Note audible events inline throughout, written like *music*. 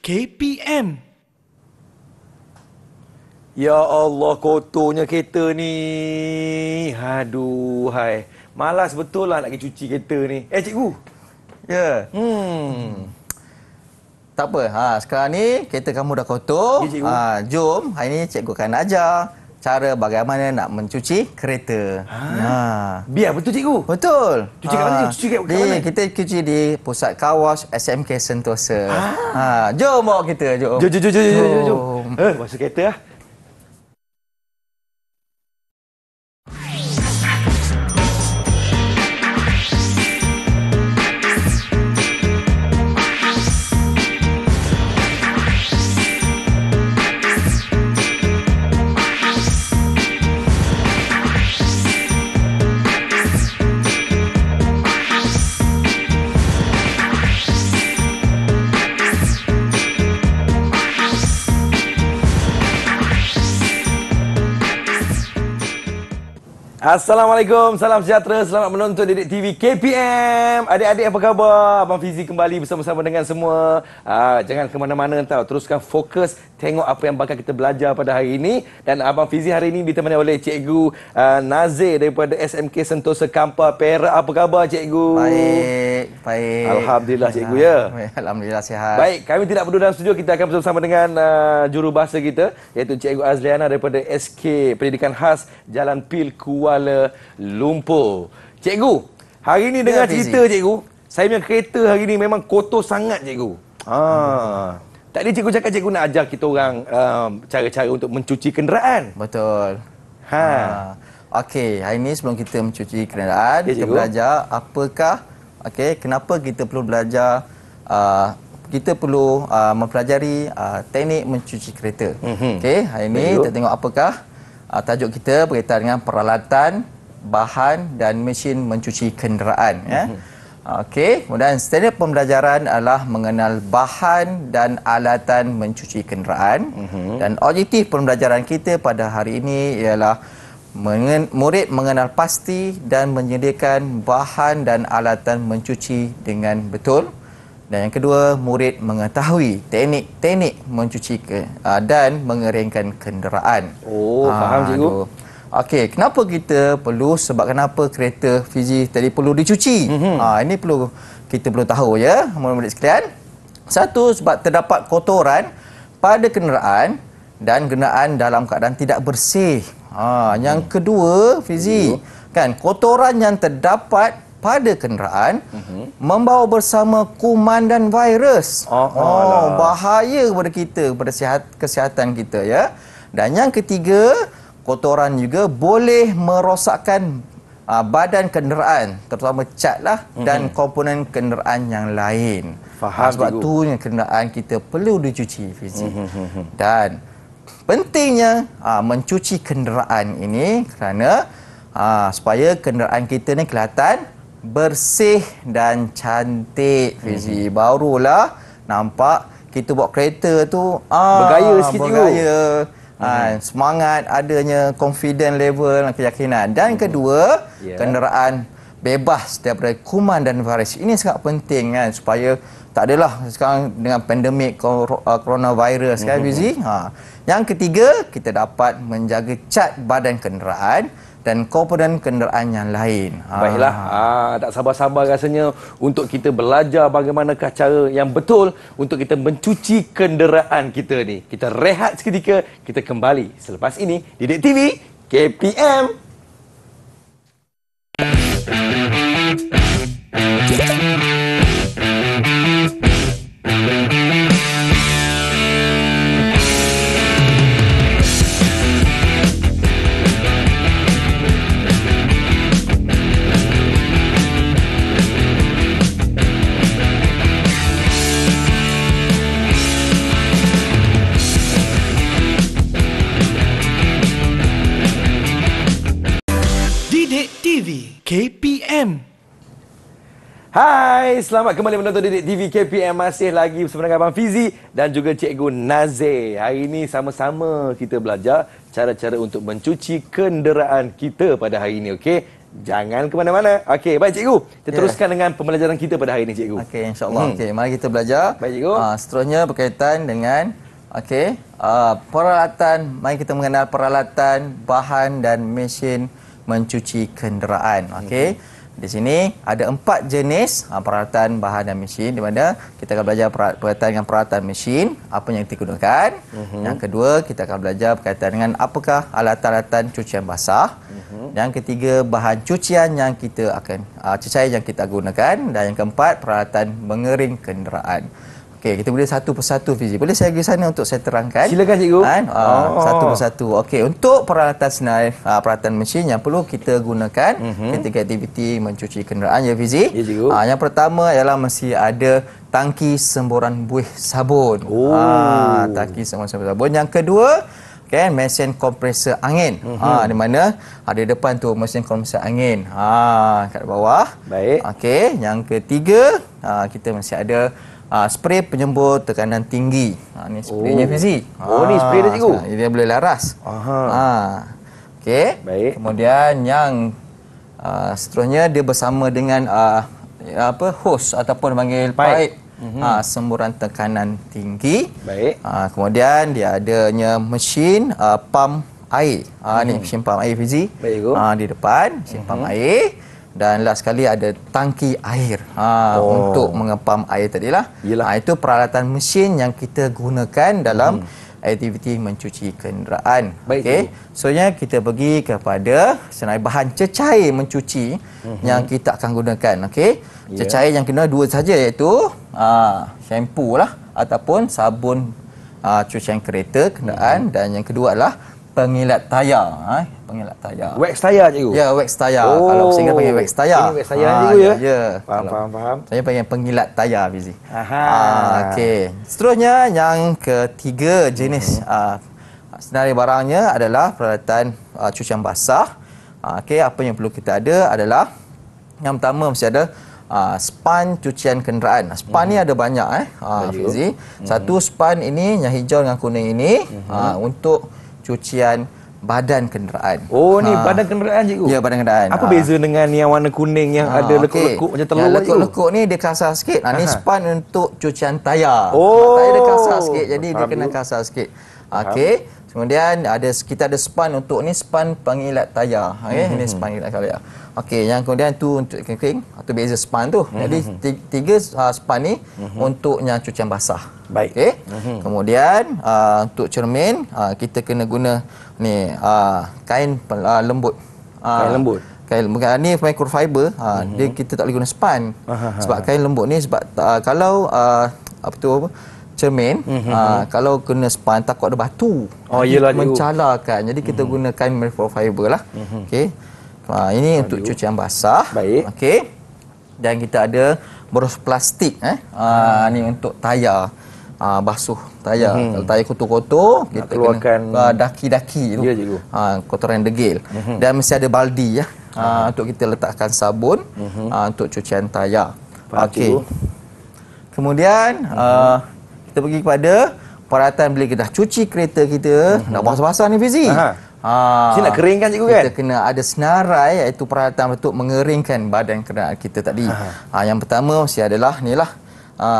KPM. Ya Allah kotornya kereta ni. Aduh hai. Malas betul lah nak pergi cuci kereta ni. Eh cikgu. Ya. Yeah. Hmm. hmm. Tak apa. Ha sekarang ni kereta kamu dah kotor. Ya, ha jom hari ni cikgu akan ajar cara bagaimana nak mencuci kereta. Ha. ha. Biar betul cikgu. Betul. Cuci ha. kat mana? Ha. Cuci kat, di, kat mana? Kita cuci di pusat car wash SMK Sentosa. Ha. ha. Jom bawa kita, jom. Jom, jom, jom, jom, jom. jom. jom. Eh, bawa kereta lah. Assalamualaikum, salam sejahtera, selamat menonton Dedek TV KPM Adik-adik apa khabar? Abang Fizi kembali bersama-sama dengan semua Aa, ah, Jangan ke mana-mana tau, teruskan fokus Tengok apa yang bakal kita belajar pada hari ini Dan Abang Fizi hari ini ditemani oleh Cikgu uh, Nazir Daripada SMK Sentosa Kampar Perak Apa khabar Cikgu? Baik, baik Alhamdulillah Cikgu ya Alhamdulillah sihat Baik, kami tidak perlu dalam studio Kita akan bersama-sama dengan uh, ah, jurubahasa kita Iaitu Cikgu Azliana daripada SK Pendidikan Khas Jalan Pil Kuala Kuala Lumpur. Cikgu, hari ni ya, dengar cerita cikgu, saya punya kereta hari ni memang kotor sangat cikgu. Ha. Tadi cikgu cakap cikgu nak ajar kita orang um, cara-cara untuk mencuci kenderaan. Betul. Ha. ha. Okey, hari ni sebelum kita mencuci kenderaan, ya, kita belajar apakah okay, kenapa kita perlu belajar uh, kita perlu uh, mempelajari uh, teknik mencuci kereta. Mm-hmm. Okey, hari ini kita tengok apakah uh, tajuk kita berkaitan dengan peralatan, bahan dan mesin mencuci kenderaan. Ya. Mhm. Okey, kemudian standard pembelajaran adalah mengenal bahan dan alatan mencuci kenderaan uh mhm. -huh. dan objektif pembelajaran kita pada hari ini ialah mengen murid mengenal pasti dan menyediakan bahan dan alatan mencuci dengan betul. Uh dan yang kedua murid mengetahui teknik-teknik mencuci ke, uh, dan mengeringkan kenderaan. Oh, ha, faham cikgu. Okey, kenapa kita perlu sebab kenapa kereta fizi tadi perlu dicuci? Mm -hmm. ha, ini perlu kita perlu tahu ya, murid-murid sekalian. Satu sebab terdapat kotoran pada kenderaan dan kenderaan dalam keadaan tidak bersih. Ha, yang hmm. kedua, fizi, hmm. kan kotoran yang terdapat pada kenderaan uh-huh. membawa bersama kuman dan virus. Ah, oh, oh bahaya kepada kita, kepada sihat, kesihatan kita ya. Dan yang ketiga, kotoran juga boleh merosakkan uh, badan kenderaan, terutama cat lah uh-huh. dan mhm. komponen kenderaan yang lain. Faham ah, Sebab tu kenderaan kita perlu dicuci fizik. Uh-huh. Dan pentingnya uh, mencuci kenderaan ini kerana Ha, supaya kenderaan kita ni kelihatan bersih dan cantik Fizi. Mm-hmm. Barulah nampak kita buat kereta tu ah, bergaya sikit bergaya. Mm-hmm. Ha, semangat adanya confident level dan keyakinan. Dan mm-hmm. kedua, yeah. kenderaan bebas daripada kuman dan virus. Ini sangat penting kan supaya tak adalah sekarang dengan pandemik ah, coronavirus kan mhm. Fizi. Mm-hmm. Ha. Yang ketiga, kita dapat menjaga cat badan kenderaan dan korporan kenderaan yang lain. Ah. Baiklah, Aa, ah, tak sabar-sabar rasanya untuk kita belajar bagaimanakah cara yang betul untuk kita mencuci kenderaan kita ni. Kita rehat seketika, kita kembali selepas ini di Dek TV KPM. KPM KPM. Hai, selamat kembali menonton Didik TV KPM Masih lagi bersama dengan Abang Fizi Dan juga Cikgu Nazir Hari ini sama-sama kita belajar Cara-cara untuk mencuci kenderaan kita pada hari ini Okey, Jangan ke mana-mana okay, Baik Cikgu, kita yeah. teruskan dengan pembelajaran kita pada hari ini Cikgu okay, InsyaAllah, hmm. okay, mari kita belajar Baik Cikgu uh, Seterusnya berkaitan dengan okey, uh, Peralatan, mari kita mengenal peralatan Bahan dan mesin mencuci kenderaan. Okey. Di sini ada empat jenis ah, peralatan bahan dan mesin di mana kita akan belajar peralatan dengan peralatan mesin, apa yang digunakan. Uh mhm. -huh. Yang kedua, kita akan belajar berkaitan dengan apakah alat-alatan cucian basah. Uh mhm. -huh. Yang ketiga, bahan cucian yang kita akan uh, ah, cecair yang kita gunakan dan yang keempat, peralatan mengering kenderaan. Okey, kita boleh satu persatu fizik. Boleh saya pergi sana untuk saya terangkan? Silakan cikgu. Ha, oh. satu persatu. Okey, untuk peralatan knife, ah, peralatan mesin yang perlu kita gunakan mm-hmm. ketika aktiviti mencuci kenderaan ya fizik. Ya Ha, yang pertama ialah mesti ada tangki semburan buih sabun. Oh. Ha, tangki semburan buih sabun. Yang kedua, okay, mesin kompresor angin. Mm-hmm. Ha, di mana? Ada ha, depan tu mesin kompresor angin. Ha, kat bawah. Baik. Okey, yang ketiga, ha, kita mesti ada uh, spray penyembur tekanan tinggi. Ha ni spraynya fancy. Oh, oh ha, ni spray dia oh. oh, ah, cikgu. Dia boleh laras. Aha. Ha. Okey. Baik. Kemudian yang uh, seterusnya dia bersama dengan uh, apa hose ataupun panggil pipe. pipe. Mm -hmm. ha, semburan tekanan tinggi. Baik. Ha, kemudian dia adanya mesin uh, pump air. Ha, mm -hmm. ni mhm. mesin pump air fizy. Baik. Ha, di depan mesin mm -hmm. pump mhm. air dan last sekali ada tangki air ha, oh. untuk mengepam air tadi lah. Ha, itu peralatan mesin yang kita gunakan dalam hmm. aktiviti mencuci kenderaan. Baik. Okay. So, ya, kita pergi kepada senarai bahan cecair mencuci hmm. yang kita akan gunakan. Okay. Ya. Cecair yang kena dua saja iaitu ha, shampoo lah ataupun sabun ha, cucian kereta kenderaan hmm. dan yang kedua adalah pengilat tayar eh pengilat tayar wax tayar cikgu ya wax tayar oh. kalau saya panggil wax tayar ini wax tayar ha, cikgu ya ya, ya. faham faham faham saya panggil pengilat tayar busy aha ah, okey seterusnya yang ketiga jenis hmm. ah, senarai barangnya adalah peralatan ah, cuci yang basah ah, okey apa yang perlu kita ada adalah yang pertama mesti ada Uh, span cucian kenderaan. Span hmm. ni mhm. ada banyak eh. Uh, Fizi. Mhm. Satu span ini yang hijau dengan kuning ini hmm. uh, untuk cucian badan kenderaan. Oh ha. ni badan kenderaan cikgu. Ya badan kenderaan. Apa ha. beza dengan yang warna kuning yang ha, ada lekuk-lekuk okay. macam telur tu? Lekuk-lekuk ni dia kasar sikit. Ha, ni span untuk cucian tayar. Oh. Ha, tayar dia kasar sikit jadi Habis. dia kena kasar sikit. Okey. Kemudian ada kita ada span untuk ni span pengilat tayar. Okey, ha, ya, mm-hmm. ni span pengilat tayar. Okey, yang kemudian tu untuk kering, atau beza span tu. Mm-hmm. Jadi tiga uh, span ni mm-hmm. untuknya cucian basah. Baik. Okey. Mm-hmm. Kemudian uh, untuk cermin, uh, kita kena guna ni uh, kain uh, lembut. Uh, kain lembut. Kain lembut. Ni microfiber, uh, mm-hmm. dia kita tak boleh guna span. Ah, sebab kain lembut ni sebab uh, kalau uh, apa tu apa cermin mm-hmm. uh, kalau kena span takut ada batu oh yalah mencalarkan jadi kita mm-hmm. gunakan fiber lah mm-hmm. okey uh, ah, ini Lalu. untuk cucian basah baik okey dan kita ada bros plastik eh uh, hmm. ni untuk tayar uh, basuh tayar mm-hmm. tayar kotor-kotor kita keluarkan daki-daki tu ya uh, kotoran degil mm-hmm. dan mesti ada baldi ya uh, uh-huh. untuk kita letakkan sabun mm-hmm. uh, untuk cucian tayar Okay. Kemudian uh-huh. uh, kita pergi kepada peralatan bila kita dah cuci kereta kita mm-hmm. nak basah-basah ni fizy ha kita nak keringkan cikgu kan kita kena ada senarai iaitu peralatan untuk mengeringkan badan kenderaan kita tadi ha yang pertama mesti adalah nilah ha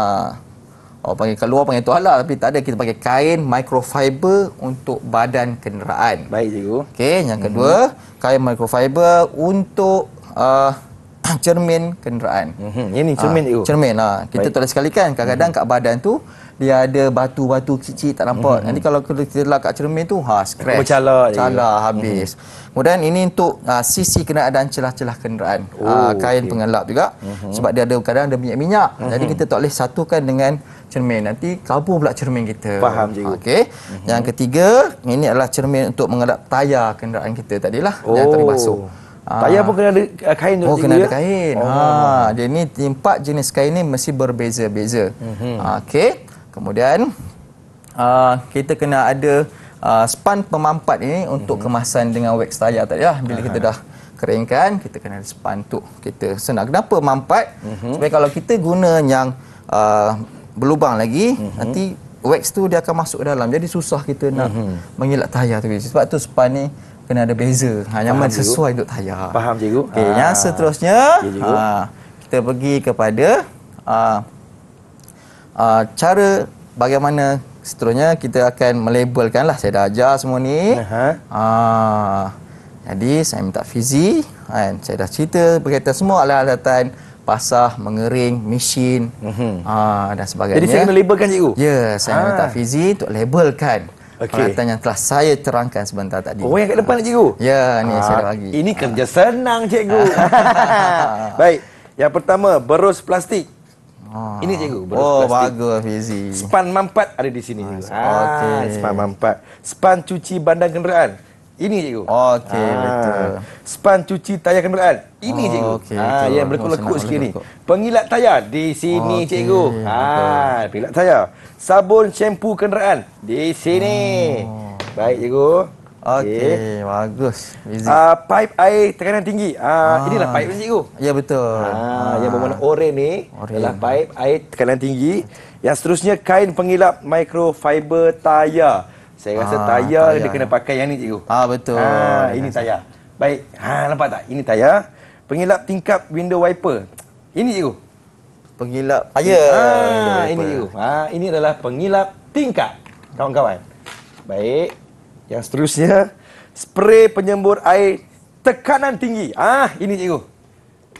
Oh panggil keluar panggil tuala tapi tak ada kita pakai kain microfiber untuk badan kenderaan. Baik cikgu. Okey, yang mhm. kedua, mm-hmm. kain microfiber untuk uh, *clears throat* cermin kenderaan. Mm-hmm. Ini cermin uh, cikgu. Cermin lah. kita tolak sekali kan kadang-kadang mm-hmm. kat badan tu dia ada batu-batu kecil tak nampak. Mm-hmm. Nanti mhm. kalau kita letak kat cermin tu ha scratch. Bercala Cala je. habis. Mm-hmm. Kemudian ini untuk uh, sisi ada celah-celah kenderaan. Ha, oh, uh, kain okay. pengelap juga mm-hmm. sebab dia ada kadang kadang ada minyak-minyak. Mm-hmm. Jadi mhm. kita tak boleh satukan dengan cermin nanti kabur pula cermin kita. Faham juga. Okey. Mm-hmm. Yang ketiga, ini adalah cermin untuk mengelap tayar kenderaan kita tadilah oh. yang terbasuh. Ha. Tayar pun kena ada eh, kain tu Oh kena ada ya? kain oh. ha, Jadi ni empat jenis kain ni Mesti berbeza-beza mm-hmm. Okey kemudian uh, kita kena ada uh, span pemampat ini untuk mm -hmm. kemasan dengan wax tayar tadi lah bila uh -huh. kita dah keringkan kita kena ada span tu kita senang kenapa mampat mm -hmm. sebab kalau kita guna yang uh, berlubang lagi mm -hmm. nanti wax tu dia akan masuk dalam jadi susah kita nak mm -hmm. mengelak tayar tu sebab tu span ni kena ada beza hanya mana sesuai untuk tayar faham cikgu okay, ah. yang seterusnya okay, cikgu. Uh, kita pergi kepada uh, uh, cara bagaimana seterusnya kita akan melabelkan lah saya dah ajar semua ni uh -huh. uh, jadi saya minta fizi kan? saya dah cerita berkaitan semua alat-alatan pasah, mengering, mesin uh -huh. uh, dan sebagainya jadi saya melabelkan cikgu? ya yeah, saya ah. minta fizi untuk labelkan Okay. Peralatan yang telah saya terangkan sebentar tadi. Oh, yang kat depan, lah, cikgu? Ya, ni Aa, saya dah ah, bagi. Ini ah. kerja Aa. senang, cikgu. *laughs* Baik, yang pertama, berus plastik. Ah. Ini cikgu Oh bagus Fizi. Span mampat ada di sini ah, juga. Okey. span mampat. Span cuci bandang kenderaan. Ini cikgu. Okey ah. betul. Span cuci tayar kenderaan. Ini oh, cikgu. Okay, ah betul. yang berlekuk-lekuk sikit ni. Pengilat tayar di sini okay, cikgu. ah, pengilat tayar. Sabun shampoo kenderaan di sini. Oh. Baik cikgu. Okey, eh, bagus. Easy. Uh, pipe air tekanan tinggi. Uh, ah. Inilah pipe cikgu. Ya, betul. Ah, ah. Yang bermakna oren ni orin. adalah pipe air tekanan tinggi. Yang seterusnya, kain pengilap microfiber tayar. Saya rasa ah, tayar, dia kena pakai yang ni cikgu. Ah, betul. Ah, ini tayar. Baik, ha, nampak tak? Ini tayar. Pengilap tingkap window wiper. Ini cikgu. Pengilap tayar. Ya, ah, ini cikgu. Ah, ini adalah pengilap tingkap. Kawan-kawan. Baik. Yang seterusnya, spray penyembur air tekanan tinggi. Ah, ini cikgu.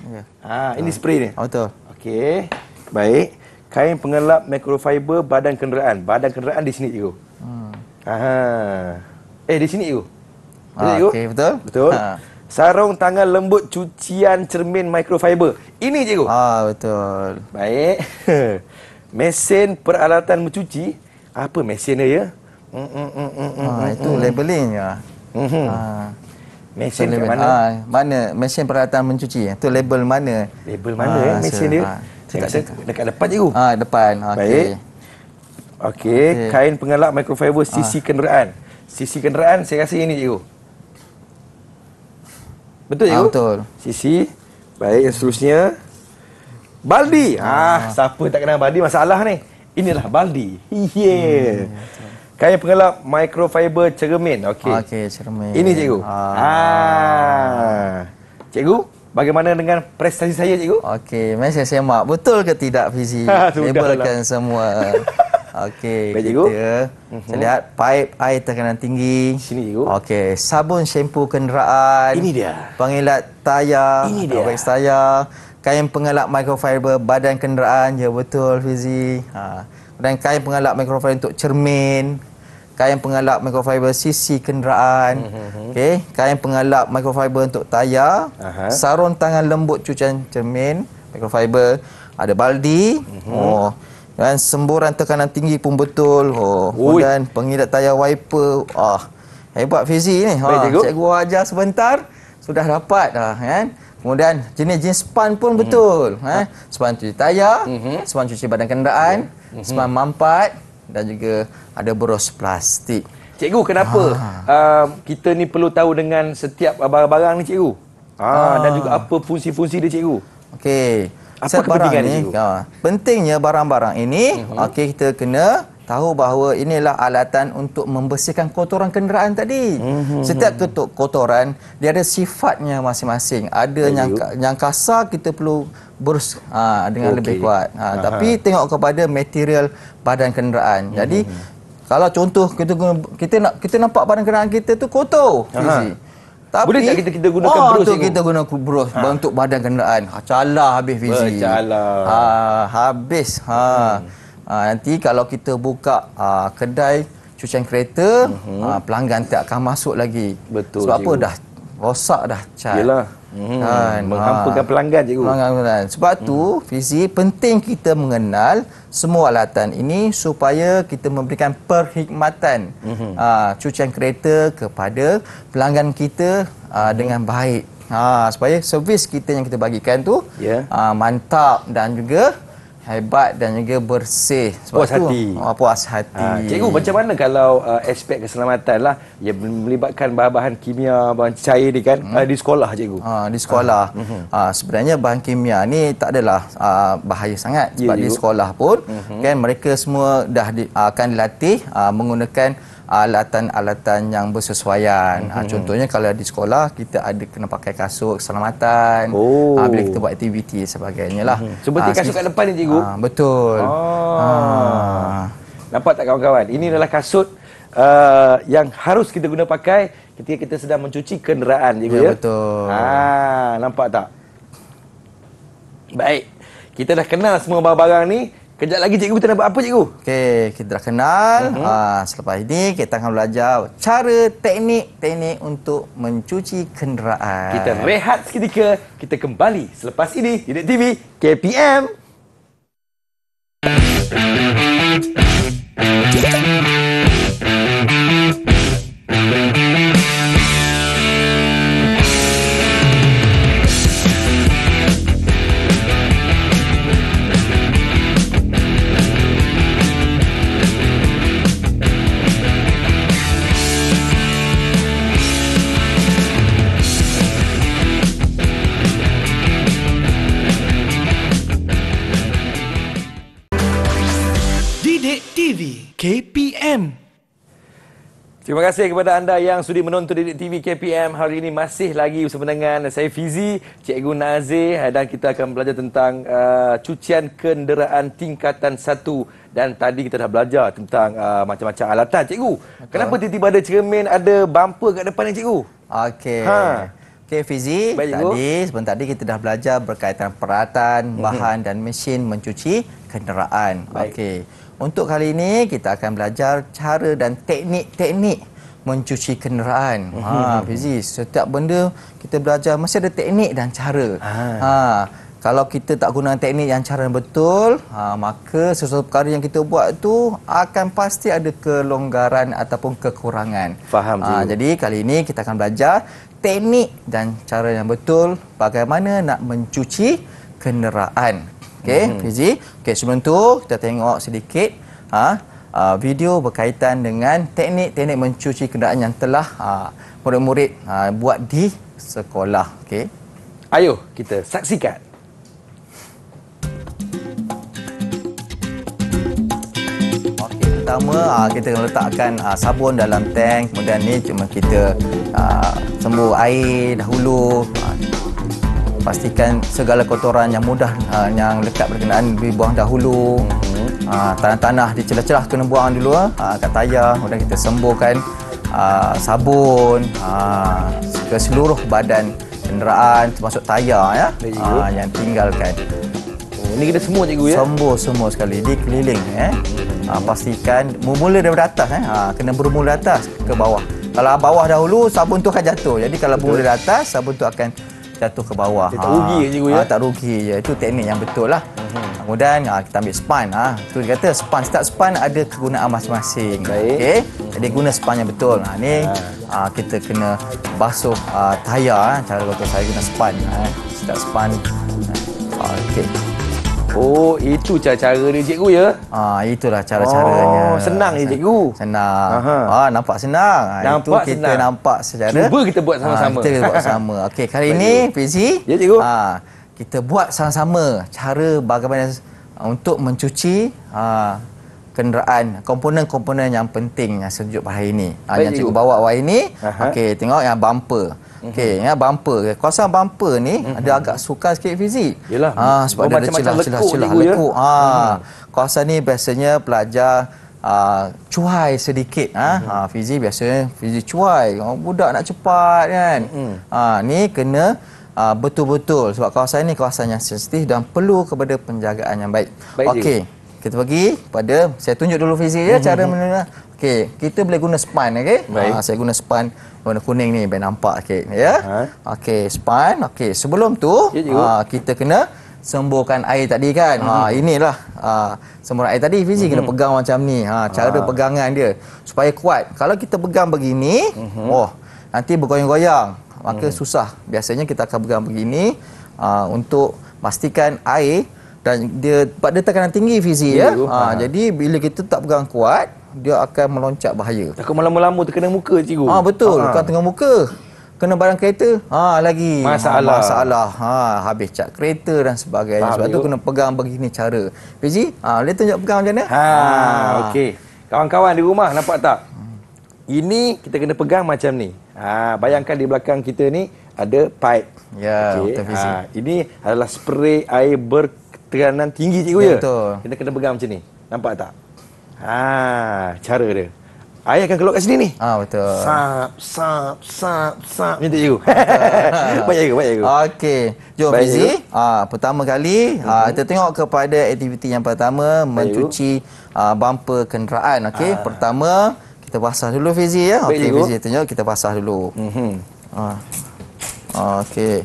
Ya. Ah, ini ha. spray ni. Ah, betul. Okey. Baik. Kain pengelap microfiber badan kenderaan. Badan kenderaan di sini cikgu. Hmm. Ah. Eh, di sini cikgu. Ha, cikgu. Okey, betul. Betul. Ha. Sarung tangan lembut cucian cermin microfiber. Ini cikgu. Ah, betul. Baik. *laughs* mesin peralatan mencuci. Apa mesin dia ya? Ha, itu labeling ya. Mm -hmm. ha. Mesin so, mana? Ha, mana mesin peralatan mencuci? Itu label mana? Label mana ha, eh mesin so, dia? Ha. Saya tak dekat depan cikgu. Ha, depan. Baik. Okey, okay. kain pengelak microfiber sisi ha. kenderaan. Sisi kenderaan saya rasa ini cikgu. Betul cikgu? Ha, betul. Sisi. Baik, yang seterusnya baldi. Ha. ha, siapa tak kenal baldi masalah ni. Inilah baldi. Yeah. Hmm. Kain pengelap microfiber cermin. Okey. Okey, cermin. Ini cikgu. Ha. Ah. Cikgu, bagaimana dengan prestasi saya cikgu? Okey, mari saya semak. Betul ke tidak fizi? *laughs* Lah. Labelkan semua. Okey, kita cikgu. Uh ya. mhm. -huh. lihat pipe air tekanan tinggi. Sini cikgu. Okey, sabun syampu kenderaan. Ini dia. Pengelap tayar. Ini dia. Pengelap tayar. Kain pengelap microfiber badan kenderaan. Ya betul Fizi. Ha. Dan kain pengelap mikrofon untuk cermin, kain pengalap microfiber sisi kenderaan hmm, hmm, hmm. okay? kain pengalap microfiber untuk tayar Aha. sarung tangan lembut cucian cermin microfiber ada baldi uhum. oh dan semburan tekanan tinggi pun betul oh Ui. dan pengidat tayar wiper ah hebat fizy ni ha Baik, ah, cikgu ajar sebentar sudah dapat dah kan kemudian jenis-jenis span pun betul mm. eh span cuci tayar hmm span cuci badan kenderaan hmm span mampat dan juga ada beros plastik. Cikgu kenapa ha. uh, kita ni perlu tahu dengan setiap barang-barang ni cikgu? Ha. Ha. Dan juga apa fungsi-fungsi dia cikgu? Okey. Apa kepentingan ni? Cikgu? Ha. Pentingnya barang-barang ini uh-huh. okey kita kena tahu bahawa inilah alatan untuk membersihkan kotoran kenderaan tadi. Mm-hmm. Setiap kotoran dia ada sifatnya masing-masing. Ada yang yang kasar kita perlu burs ha, ah, dengan okay. lebih kuat. Ha, tapi tengok kepada material badan kenderaan. Hmm. Jadi mhm. kalau contoh kita guna, kita nak kita nampak badan kenderaan kita tu kotor. Tapi boleh tak kita kita gunakan oh, brush tu? kita guna brush ha. untuk badan kenderaan. Ha calah habis visi. Calah. Ha habis. Ha. Hmm. ha nanti kalau kita buka ha, kedai cucian kereta, hmm. ha, pelanggan tak akan masuk lagi. Betul. Sebab cikgu. apa dah rosak dah cat. Yalah. Hmm. Kan? Menghampakan ha. pelanggan cikgu. Pelanggan. Sebab hmm. tu Fizi penting kita mengenal semua alatan ini supaya kita memberikan perkhidmatan hmm. ha, cucian kereta kepada pelanggan kita ha, hmm. dengan baik. Ha, supaya servis kita yang kita bagikan tu yeah. ha, mantap dan juga hebat dan juga bersih sebab puas tu, hati oh, puas ha, hati uh, cikgu macam mana kalau uh, aspek keselamatan lah yang melibatkan bahan-bahan kimia bahan cair ni kan hmm. uh, di sekolah cikgu uh, di sekolah uh. Uh, sebenarnya bahan kimia ni tak adalah uh, bahaya sangat ya, sebab yeah, di ya. sekolah pun uh mhm. -huh. kan mereka semua dah di, akan dilatih uh, menggunakan alatan-alatan yang bersesuaian. Ha, mm-hmm. contohnya kalau di sekolah kita ada kena pakai kasut keselamatan. Ha, oh. Ha, bila kita buat aktiviti sebagainya lah. Mm-hmm. Seperti ha, kasut kat depan ni cikgu. Ha, betul. Oh. Nampak tak kawan-kawan? Ini adalah kasut uh, yang harus kita guna pakai ketika kita sedang mencuci kenderaan cikgu ya. ya? Betul. Ha, nampak tak? Baik. Kita dah kenal semua barang-barang ni. Kejap lagi cikgu kita nak buat apa cikgu? Okey, kita dah kenal. Uh -huh. uh, selepas ini kita akan belajar cara teknik-teknik untuk mencuci kenderaan. Kita rehat seketika. Kita kembali selepas ini di Net TV KPM. Kita. Terima kasih kepada anda yang sudi menonton di TV KPM hari ini masih lagi bersama dengan saya Fizi, Cikgu Nazir dan kita akan belajar tentang uh, cucian kenderaan tingkatan 1 dan tadi kita dah belajar tentang uh, macam-macam alatan cikgu. Betul. Kenapa tiba-tiba ada cermin, ada bumper kat depan ni cikgu? Okey. Ha. Okey Fizi, Baik, tadi sebentar tadi kita dah belajar berkaitan peralatan, mhm. bahan mm-hmm. dan mesin mencuci kenderaan. Okey. Untuk kali ini kita akan belajar cara dan teknik-teknik mencuci kenderaan. Hmm. Ha, Fizi, setiap benda kita belajar mesti ada teknik dan cara. Ah. Ha, kalau kita tak guna teknik yang cara yang betul, ha, maka sesuatu perkara yang kita buat itu akan pasti ada kelonggaran ataupun kekurangan. Faham, ha, jadi kali ini kita akan belajar teknik dan cara yang betul bagaimana nak mencuci kenderaan. Okey, hmm. Fizi. Okey, sebelum tu kita tengok sedikit uh, uh, video berkaitan dengan teknik-teknik mencuci kenderaan yang telah uh, murid-murid uh, buat di sekolah. Okey. Ayuh kita saksikan. pertama kita akan letakkan sabun dalam tank kemudian ni cuma kita sembur air dahulu pastikan segala kotoran yang mudah uh, yang dekat berkenaan dibuang dahulu mm-hmm. uh, ha, tanah-tanah di celah-celah kena buang dulu uh, kat tayar kemudian kita sembuhkan uh, sabun uh, ke seluruh badan kenderaan termasuk tayar ya, uh, yang tinggalkan oh, ini kita semua cikgu ya sembur semua sekali dikeliling ya eh. pastikan mula daripada atas eh. ha, kena bermula atas ke bawah kalau bawah dahulu sabun tu akan jatuh jadi kalau bermula dari atas sabun tu akan jatuh ke bawah. tak rugi ha. je guru ya. Ha, tak rugi je. Itu teknik yang betul lah. Mhm. Ha, kemudian kita ambil span ah. Ha. Tu dia kata span start span ada kegunaan masing-masing. Okey. Jadi guna span yang betul. Ini kita kena basuh tayar cara kata saya guna span ha. span. Ha. Okey. Oh, itu cara-cara dia cikgu ya? Ah, itulah cara-caranya. Oh, senang je cikgu. Senang. Aha. Ah, nampak senang. Ah, nampak itu senang. kita nampak secara. Cuba kita buat sama-sama. Ah, kita buat sama. Okey, kali ini PC. Ya cikgu. Ah, kita buat sama-sama cara bagaimana ah, untuk mencuci ah, kenderaan komponen-komponen yang penting yang sejuk hari ini. Ah, yang cikgu. bawa hari ini. Okey, tengok yang bumper. Okey, mhm. ya bumper. Kuasa bumper ni mm-hmm. ada agak sukar sikit fizik. Yalah. Ah sebab dia ada celah-celah celah lekuk. Ha. Kuasa ah, mhm. ni biasanya pelajar Uh, cuai sedikit ah ha? mm-hmm. ha, fizik biasanya fizik cuai oh, budak nak cepat kan mm-hmm. ha, ni kena uh, betul-betul sebab kawasan ni kawasan yang sensitif dan perlu kepada penjagaan yang baik, baik okey kita pergi pada saya tunjuk dulu fizik ya mm-hmm. cara mhm. menerima Okey, kita boleh guna span okey. Ha, saya guna span warna kuning ni biar nampak sikit ya. Yeah? Okey, span. Okey, sebelum tu ya, ha, kita kena semburkan air tadi kan. Ha, inilah ha, semburan air tadi fizik kena mhm. pegang macam ni. Ha, cara ha. pegangan dia supaya kuat. Kalau kita pegang begini, uh-huh. oh, nanti bergoyang-goyang. Maka uh susah. Biasanya kita akan pegang begini ha, untuk pastikan air dan dia pada tekanan tinggi fizik ya. ya. Ha, ha. jadi bila kita tak pegang kuat dia akan meloncat bahaya. Takut lama-lama kena muka cikgu. Ah betul, bukan ah. ha. tengah muka. Kena barang kereta, ha lagi masalah. Ha, masalah. Ha habis cat kereta dan sebagainya. Faham Sebab tu kena pegang begini cara. PJ, ha dia tunjuk pegang macam mana? Ha, ha. okey. Kawan-kawan di rumah nampak tak? Ini kita kena pegang macam ni. Ha bayangkan di belakang kita ni ada pipe. Ya, okay. ha, ini adalah spray air bertekanan tinggi cikgu ya? ya. Betul. Kita kena pegang macam ni. Nampak tak? Ah, cara dia. Ayah akan keluar kat sini ni. Ah betul. Sap sap sap sap. Minta cikgu. *laughs* banyak cikgu, banyak cikgu. Okey. Jom Baik busy. Ah pertama kali mm-hmm. ah mhm. kita tengok kepada aktiviti yang pertama Baik mencuci ah, bumper kenderaan. Okey, ah. pertama kita basah dulu Fizi ya. Okey, Fizi, tunjuk kita basah dulu. Hmm. Ah. Okey.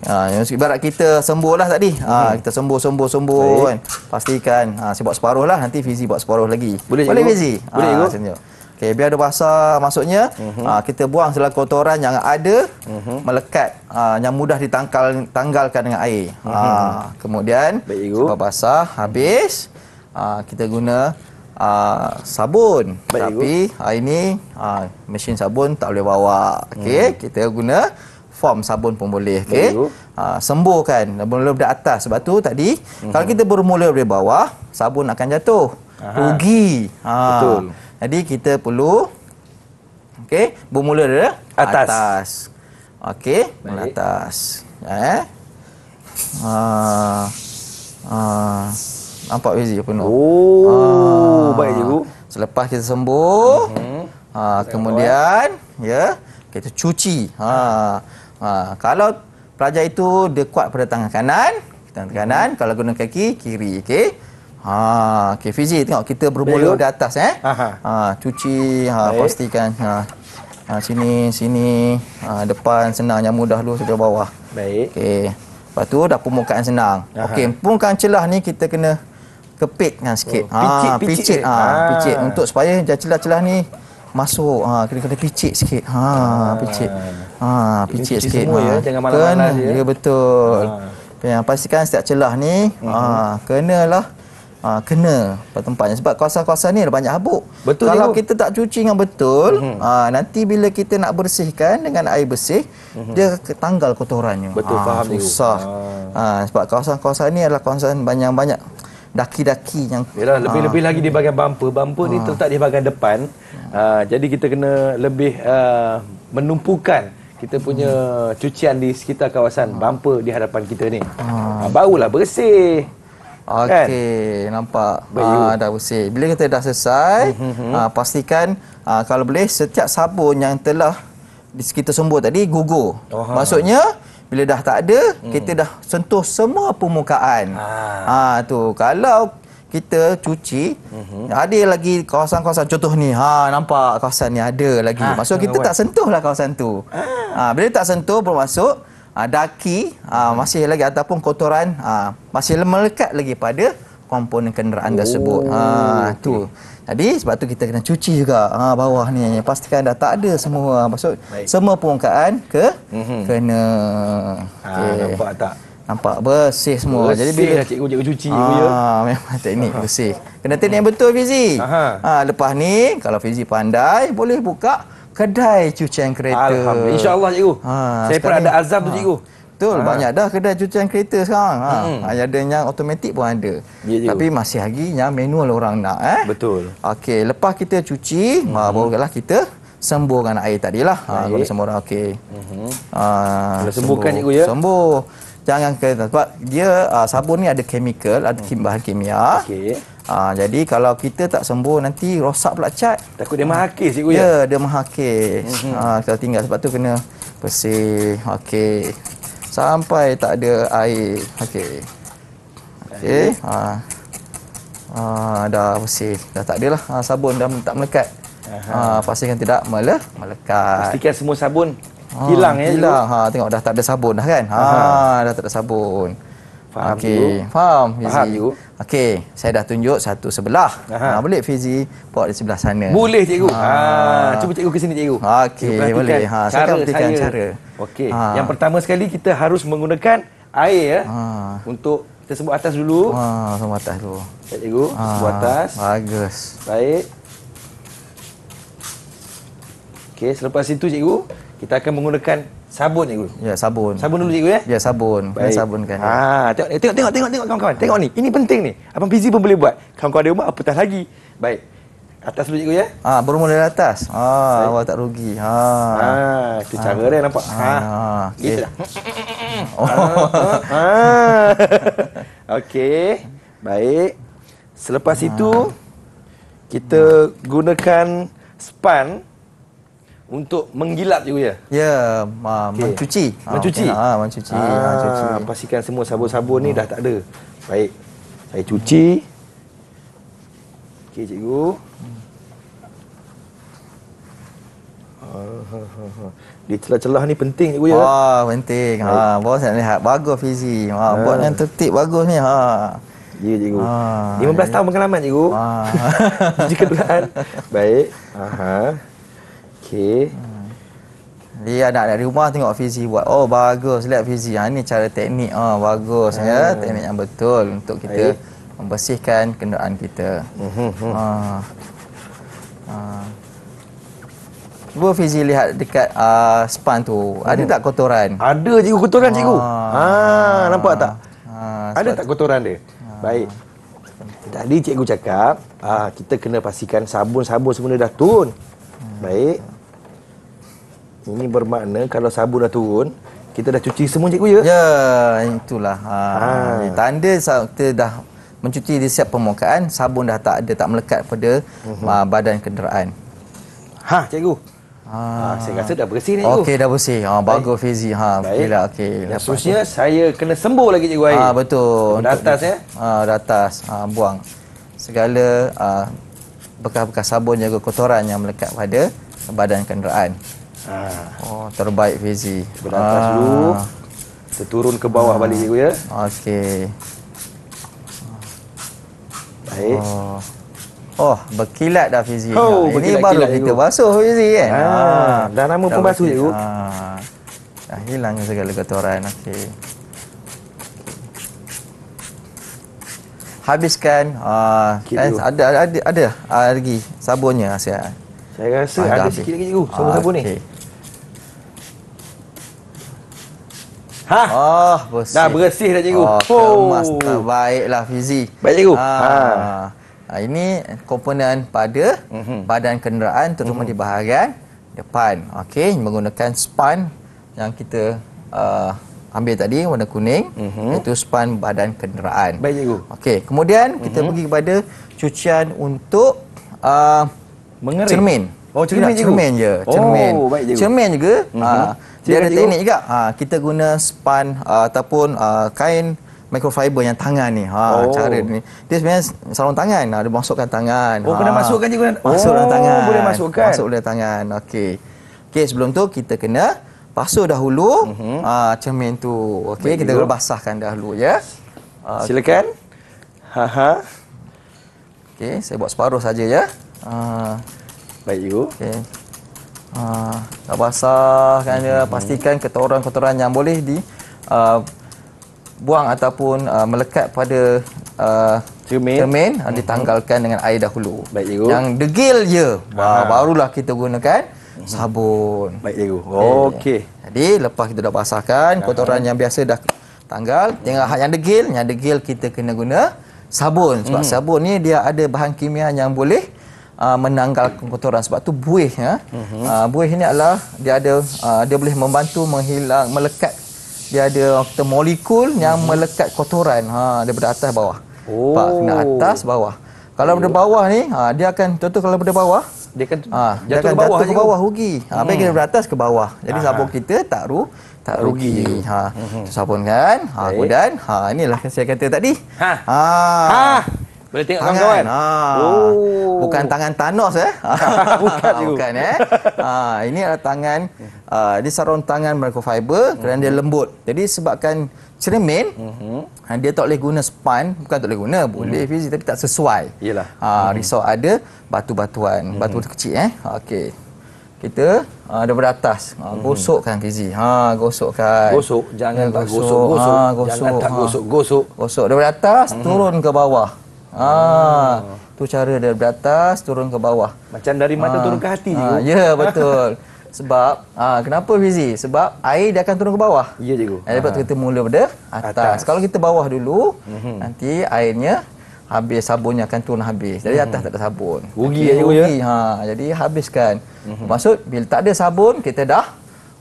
Ha, ibarat kita sembuh lah tadi. Ha, hmm. Kita sembuh, sembuh, sembuh Baik. kan. Pastikan. Ha, saya buat separuh lah. Nanti Fizi buat separuh lagi. Boleh, Boleh Fizi? Ha, boleh, Cikgu. Ha, Cikgu. Okay, biar ada basah maksudnya, uh-huh. Mhm. aa, kita buang segala kotoran yang ada uh-huh. melekat aa, ha, yang mudah ditangkal tanggalkan dengan air. Uh-huh. Aa, mhm. kemudian, sebab basah habis, aa, ha, kita guna aa, sabun. Baik Tapi, ini mesin sabun tak boleh bawa. Okay, uh hmm. Kita guna form sabun pun boleh okey ha, sembuhkan bermula dari atas sebab tu tadi mm-hmm. kalau kita bermula dari bawah sabun akan jatuh Aha. rugi ha betul jadi kita perlu okey bermula dari atas, atas. okey mula atas eh ha ha nampak busy apa noh oh ha. baik cikgu selepas kita sembuh mm-hmm. ha kemudian ya kita cuci ha, ha. Ha, kalau pelajar itu dia kuat pada tangan kanan, tangan kanan, kalau guna kaki kiri, okey. Ha, okey Fizi tengok kita berbulu di atas eh. Ha, cuci, ha, pastikan ha. ha. sini, sini, ha, depan senang yang mudah dulu sampai bawah. Baik. Okey. Lepas tu dah permukaan senang. Okey, permukaan celah ni kita kena kepitkan sikit. Oh, ha, picit, picit, picit, ha, ha, picit untuk supaya celah-celah ni masuk. Ha, kena kena picit sikit. Ha, ha. picit. Ah. Ha, picit sikit. Semua ya, ah, jangan malas-malas ya. Ya betul. Ha. Yang pastikan setiap celah ni ha, ha kenalah ha, kena pada tempatnya sebab kawasan-kawasan ni ada banyak habuk. Betul Kalau dia, kita tak cuci dengan betul, ha, nanti bila kita nak bersihkan dengan air bersih, mhm. dia tanggal kotorannya. Betul ha, faham susah. Ha. ha sebab kawasan-kawasan ni adalah kawasan banyak-banyak daki-daki yang lebih-lebih lagi di bahagian bumper bumper aa, ni terletak di bahagian depan aa, jadi kita kena lebih aa, menumpukan kita punya cucian di sekitar kawasan bumper ah. di hadapan kita ni. Ha. Ha, barulah bersih. Kan? Okey, kan? nampak ha, dah bersih. Bila kita dah selesai, ha, pastikan ha, kalau boleh setiap sabun yang telah di sekitar sembuh tadi gugur. Aha. Maksudnya bila dah tak ada, hmm. kita dah sentuh semua permukaan. Ah ha tu. Kalau kita cuci uh -huh. ada lagi kawasan-kawasan contoh ni ha nampak kawasan ni ada lagi ah, maksud kita tak sentuhlah kawasan tu ah. ha, bila tak sentuh bermaksud ha, ah, daki ha, hmm. masih lagi ataupun kotoran ha, masih melekat lagi pada komponen kenderaan oh. tersebut ha okay. tu jadi sebab tu kita kena cuci juga ha, bawah ni pastikan dah tak ada semua maksud Baik. semua perungkaan ke uh mhm. -huh. kena ha, okay. nampak tak Nampak bersih semua. Bersih Jadi bila cikgu cikgu cuci ah, ya. memang teknik Aha. bersih. Kena teknik yang betul Fizi. Ha, lepas ni kalau Fizi pandai boleh buka kedai cucian kereta. Alhamdulillah. Insya-Allah cikgu. Ha, saya pernah ada azam tu ah. cikgu. Betul, ha. banyak dah kedai cucian kereta sekarang. Ha. Hmm. Ada yang automatik pun ada. Ya, Tapi masih lagi yang manual orang nak. Eh. Betul. Okey, lepas kita cuci, hmm. barulah kita sembuhkan air tadi lah. Ha, kalau semburkan, okey. Hmm. Ha, kalau semburkan, sembuh. cikgu ya. Sembuh jangan ke sebab dia uh, sabun ni ada chemical ada hmm. bahan kimia okay. uh, ah, jadi kalau kita tak sembuh nanti rosak pula cat takut dia mahakis, cikgu ya ya dia menghakis hmm. uh, ah, kalau tinggal sebab tu kena bersih okey sampai tak ada air okey okey ha uh, dah bersih dah tak adalah uh, sabun dah tak melekat Ha, pastikan tidak mele melekat. Pastikan semua sabun ha, hilang ya hilang ha tengok dah tak ada sabun dah kan ha Aha. dah tak ada sabun faham okay. you faham Fizi okey saya dah tunjuk satu sebelah Aha. ha boleh Fizi buat di sebelah sana boleh cikgu ha, ha. cuba cikgu ke sini cikgu okey boleh ha saya akan perhatikan saya. cara okey ha. yang pertama sekali kita harus menggunakan air ya ha. untuk kita sebut atas dulu ha sebut atas dulu cikgu ha. sebut atas bagus baik Okey, selepas itu cikgu, kita akan menggunakan sabun cikgu. Ya, sabun. Sabun dulu cikgu ya? Ya, sabun. Kena sabunkan. Ya. Ha, tengok tengok tengok tengok tengok kawan-kawan. Tengok ni. Ini penting ni. Abang Fizi pun boleh buat. Kawan-kawan di rumah apatah lagi. Baik. Atas dulu cikgu ya? Ah, ha, bermula dari atas. Ha, Baik. awak tak rugi. Ha. Ha, itu ha. cara dia nampak. Ha. Ha. Okey. *laughs* Oh. Ha. *laughs* ha. Okey. Baik. Selepas ha. itu kita gunakan span untuk menggilap juga ya. Ya, uh, okay. mencuci. Mencuci. Ha, okay. ha mencuci. Ah, cuci. Ah, ah, ah, pastikan semua sabun-sabun hmm. ni dah tak ada. Baik. Saya cuci. Okey, cikgu. Di celah-celah ni penting cikgu ya. Wah, penting. Ha, bos nak lihat bagus fizi. Ha, ha. buat yang tertib bagus ni. Ha. Ya, cikgu. Ha, 15 ya, ya. tahun pengalaman cikgu. Ha. *laughs* Jika Baik. Aha. Okey. Hmm. Dia anak dari rumah tengok Fizi buat. Oh bagus lihat Fizi. Ha ni cara teknik. Ah ha, bagus ya, hmm. ya. Teknik yang betul untuk kita Ayuh. membersihkan kenderaan kita. Hmm. Ah. Ha. Ha. Fizi lihat dekat uh, span tu. Hmm. Ada tak kotoran? Ada cikgu kotoran ah. cikgu. Ha, ha. nampak tak? Ha. Ada tak kotoran dia? Ha. Baik. Tadi cikgu cakap, ah kita kena pastikan sabun-sabun semua dah turun. Hmm. Baik. Ini bermakna kalau sabun dah turun, kita dah cuci semua cikgu ya? Ya, itulah. Ha. ha. Ah. Tanda saat kita dah mencuci di siap permukaan, sabun dah tak ada, tak melekat pada uh mhm. ah, -huh. badan kenderaan. Ha, cikgu. Ah. Ha. Saya rasa dah bersih ni Okey dah bersih ha, Bagus Fizi ha, Baik lah, okay. Seterusnya saya kena sembuh lagi cikgu air ha, Betul atas ya ha, atas. ha, Buang Segala Bekas-bekas ha, sabun juga kotoran yang melekat pada badan kenderaan Ah. Oh, terbaik Fizi. Dari ah. dulu. Kita turun ke bawah ah. balik cikgu ya. Okey. Baik. Oh. oh, berkilat dah Fizi. Oh, ha. Ini baru kita juga. basuh Fizi kan. Ha. Ah. Ah. Dah lama pun basuh cikgu. Ha. Ah. hilang segala kotoran. Okey. habiskan uh, ah, and, eh, ada ada ada uh, lagi sabunnya saya saya rasa ah, ada, ada sikit lagi cikgu sabun-sabun uh, okay. ni Ha? Oh, bersih. Dah bersih dah cikgu. Ah, oh, kemas oh. terbaiklah Fizi. Baik cikgu. Ha. ha. ini komponen pada mm-hmm. badan kenderaan terutama mm-hmm. di bahagian depan. Okey, menggunakan span yang kita uh, ambil tadi warna kuning mm-hmm. iaitu span badan kenderaan. Baik cikgu. Okey, kemudian kita mm-hmm. pergi kepada cucian untuk uh, mengering. Cermin. Oh cermin, cermin je. Cermin. Oh baik cermin. juga. Mm-hmm. Ha. Dia ada teknik juga. Ha kita guna span uh, ataupun uh, kain microfiber yang tangan ni. Ha oh. cara ni. Dia sebenarnya sarung tangan. Ha, dia masukkan tangan. Oh ha. kena masukkan juga. guna. Masuk oh, dalam tangan. Boleh masukkan. Masuk dalam tangan. Okey. Okey sebelum tu kita kena basuh dahulu mm-hmm. uh, cermin tu. Okey kita kena basahkan dahulu ya. Uh, Silakan. Ha, ha Okey saya buat separuh saja ya. Ha uh, Baik juga. Okey. Ha, dah basah kan dia. Mhm. Pastikan kotoran-kotoran yang boleh di uh, buang ataupun uh, melekat pada uh, cermin, cermin uh, ditanggalkan dengan air dahulu. Baik juga. Yang degil je. Aha. Barulah kita gunakan mhm. sabun. Baik juga. Okey. Okay. Jadi lepas kita dah basahkan kotoran yang biasa dah tanggal, tinggal yang degil, yang degil kita kena guna sabun sebab mm. sabun ni dia ada bahan kimia yang boleh uh, menanggalkan kotoran sebab tu buih ya. Uh-huh. Uh, buih ini adalah dia ada uh, dia boleh membantu menghilang melekat dia ada kata molekul yang uh-huh. melekat kotoran ha daripada atas bawah. Oh. Pak kena atas bawah. Kalau daripada bawah ni ha, dia akan contoh kalau daripada bawah dia akan ha, jatuh, dia akan ke bawah jatuh ke bawah rugi. Ha, hmm. dari atas ke bawah. Jadi Aha. sabun kita tak ru tak rugi. rugi. Ha. Hmm. Sabun kan? Ha, kemudian ha inilah yang saya kata tadi. Ha. Ha. ha. Boleh tengok tangan. kawan Ha. Ah. Oh. Bukan tangan Thanos eh. *laughs* Bukan ah, juga. Bukan eh. Ha. ini adalah tangan uh, dia sarung tangan microfiber mm-hmm. kerana dia mhm. lembut. Jadi sebabkan cermin, mm-hmm. dia tak boleh guna span, bukan tak boleh guna, boleh mm-hmm. fizik tapi tak sesuai. Iyalah. Ha, mm-hmm. risau ada batu-batuan, mm-hmm. batu kecil eh. Okey. Kita uh, daripada atas uh, hmm. gosokkan Kizi. Ha gosokkan. Gosok jangan ya, gosok. Gosok. Ha, gosok. Jangan tak ha. gosok. Ha. Gosok. Gosok daripada atas hmm. turun ke bawah. Ah, oh. tu cara dia dari atas turun ke bawah. Macam dari mata ah. turun ke hati ah. je. Ya, betul. *laughs* Sebab ah, kenapa Fizi? Sebab air dia akan turun ke bawah. Ya, cikgu. Sebab ah. kita mula pada atas. atas. Kalau kita bawah dulu, mm-hmm. nanti airnya habis sabunnya akan turun habis. Jadi mm-hmm. atas tak ada sabun. Rugi ya, cikgu ya. Ha, jadi habiskan. Mm-hmm. Maksud bila tak ada sabun, kita dah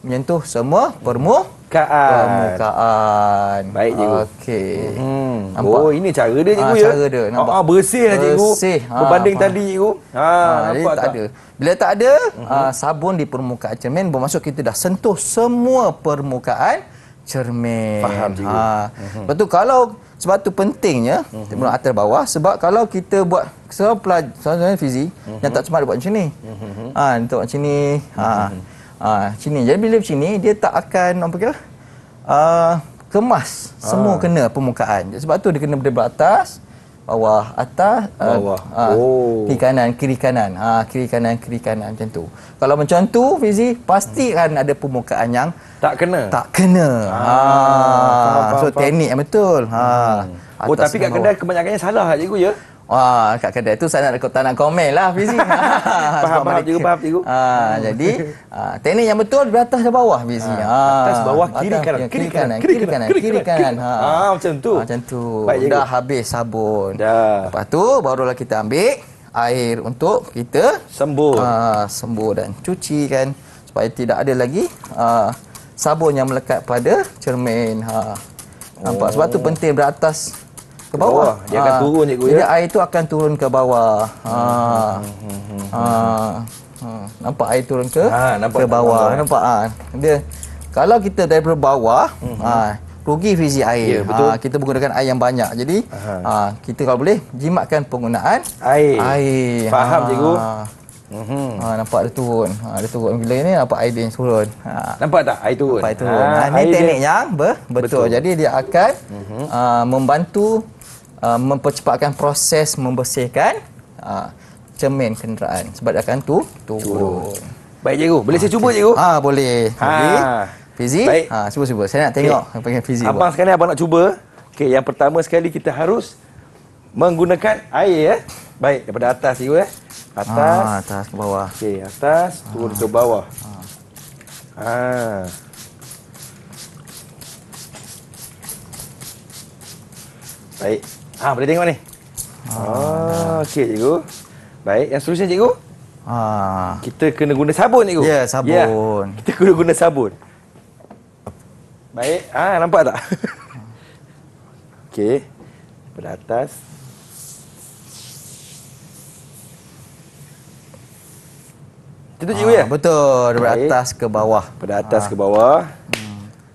menyentuh semua permukaan Permukaan, Pemukaan Baik cikgu Okey hmm. Nampak Oh ini cara dia cikgu ha, ya Cara dia nampak. Ha, Bersih lah cikgu Bersih ha, Berbanding ha. tadi cikgu ha, ha, Jadi tak, tak ada Bila tak ada uh mhm. -huh. Sabun di permukaan cermin Bermaksud kita dah sentuh Semua permukaan cermin Faham cikgu ha. uh -huh. Mhm. Lepas tu kalau Sebab tu pentingnya mhm. uh -huh. Atas bawah Sebab kalau kita buat sebab pelajar Seorang pelajar fizik uh -huh. Yang tak cuma dia buat macam ni uh -huh. ha, Dia macam ni uh -huh. Ah, ha, sini. Jadi bila sini dia tak akan apa ke? Uh, ah, kemas semua ah. kena permukaan. Sebab tu dia kena berdebat atas, bawah, atas, ah, bawah. Uh, oh. kiri kanan, kiri kanan. Ha, kiri kanan, kiri kanan macam tu. Kalau macam tu Fizi pasti hmm. kan ada permukaan yang tak kena. Tak kena. Ah, ha. Faham, so faham. teknik yang betul. Ha. Hmm. Oh tapi kat kedai kebanyakannya salah cikgu ya. Wah, kat kedai tu saya nak tak nak komen lah Fizi. *laughs* Ah, faham faham juga faham juga. Ah, hmm. jadi ha, *laughs* teknik yang betul di atas dan bawah Fizi. atas bawah kiri ya, kanan kiri kanan kiri kanan kiri ha. kanan. Ha. macam tu. macam tu. dah habis sabun. Dah. Lepas tu barulah kita ambil air untuk kita sembur. Ha, sembur dan cuci kan supaya tidak ada lagi sabun yang melekat pada cermin. Ha. Nampak oh. sebab tu oh. penting beratas ke bawah. Ke Dia akan ha. turun cikgu Jadi ya. Jadi air itu akan turun ke bawah. Ha. Hmm. Hmm. Ha. Ha. Nampak air turun ke ha. Nampak ke bawah. bawah. Nampak Ha. Dia kalau kita daripada bawah, hmm. ha. rugi fizik air. Ya, betul. Ha. kita menggunakan air yang banyak. Jadi ha. Ha. kita kalau boleh jimatkan penggunaan air. Air. Faham ha. cikgu? Mm ha, nampak dia turun ha, Dia turun bila ni Nampak air dia yang turun ha. Nampak tak air turun Nampak air turun ha, ha, Ini teknik dia... yang be betul. betul Jadi dia akan mm -hmm. uh, Membantu uh, mempercepatkan proses membersihkan uh, cermin kenderaan sebab akan tu turun. turun. Baik cikgu, boleh ah, saya cuba cikgu? Ah boleh. Ha. Fizi? Ha, ah, cuba-cuba. Saya nak tengok okay. panggil Fizi. Abang sekarang abang nak cuba. Okey, yang pertama sekali kita harus menggunakan air ya. Baik, daripada atas cikgu ya. Atas. Ha, atas ke bawah. Okey, atas, turun ke bawah. Ha. ha. Baik. Ha, boleh tengok ni. Ha, ah, okey cikgu. Baik, yang seterusnya cikgu. Ha. Kita kena guna sabun cikgu. Ya, yeah, sabun. Yeah. Kita kena guna sabun. Baik, ah nampak tak? *laughs* okey. Dari atas. Itu cikgu ha, ya? Betul, dari atas ke bawah. Dari atas ha. ke bawah.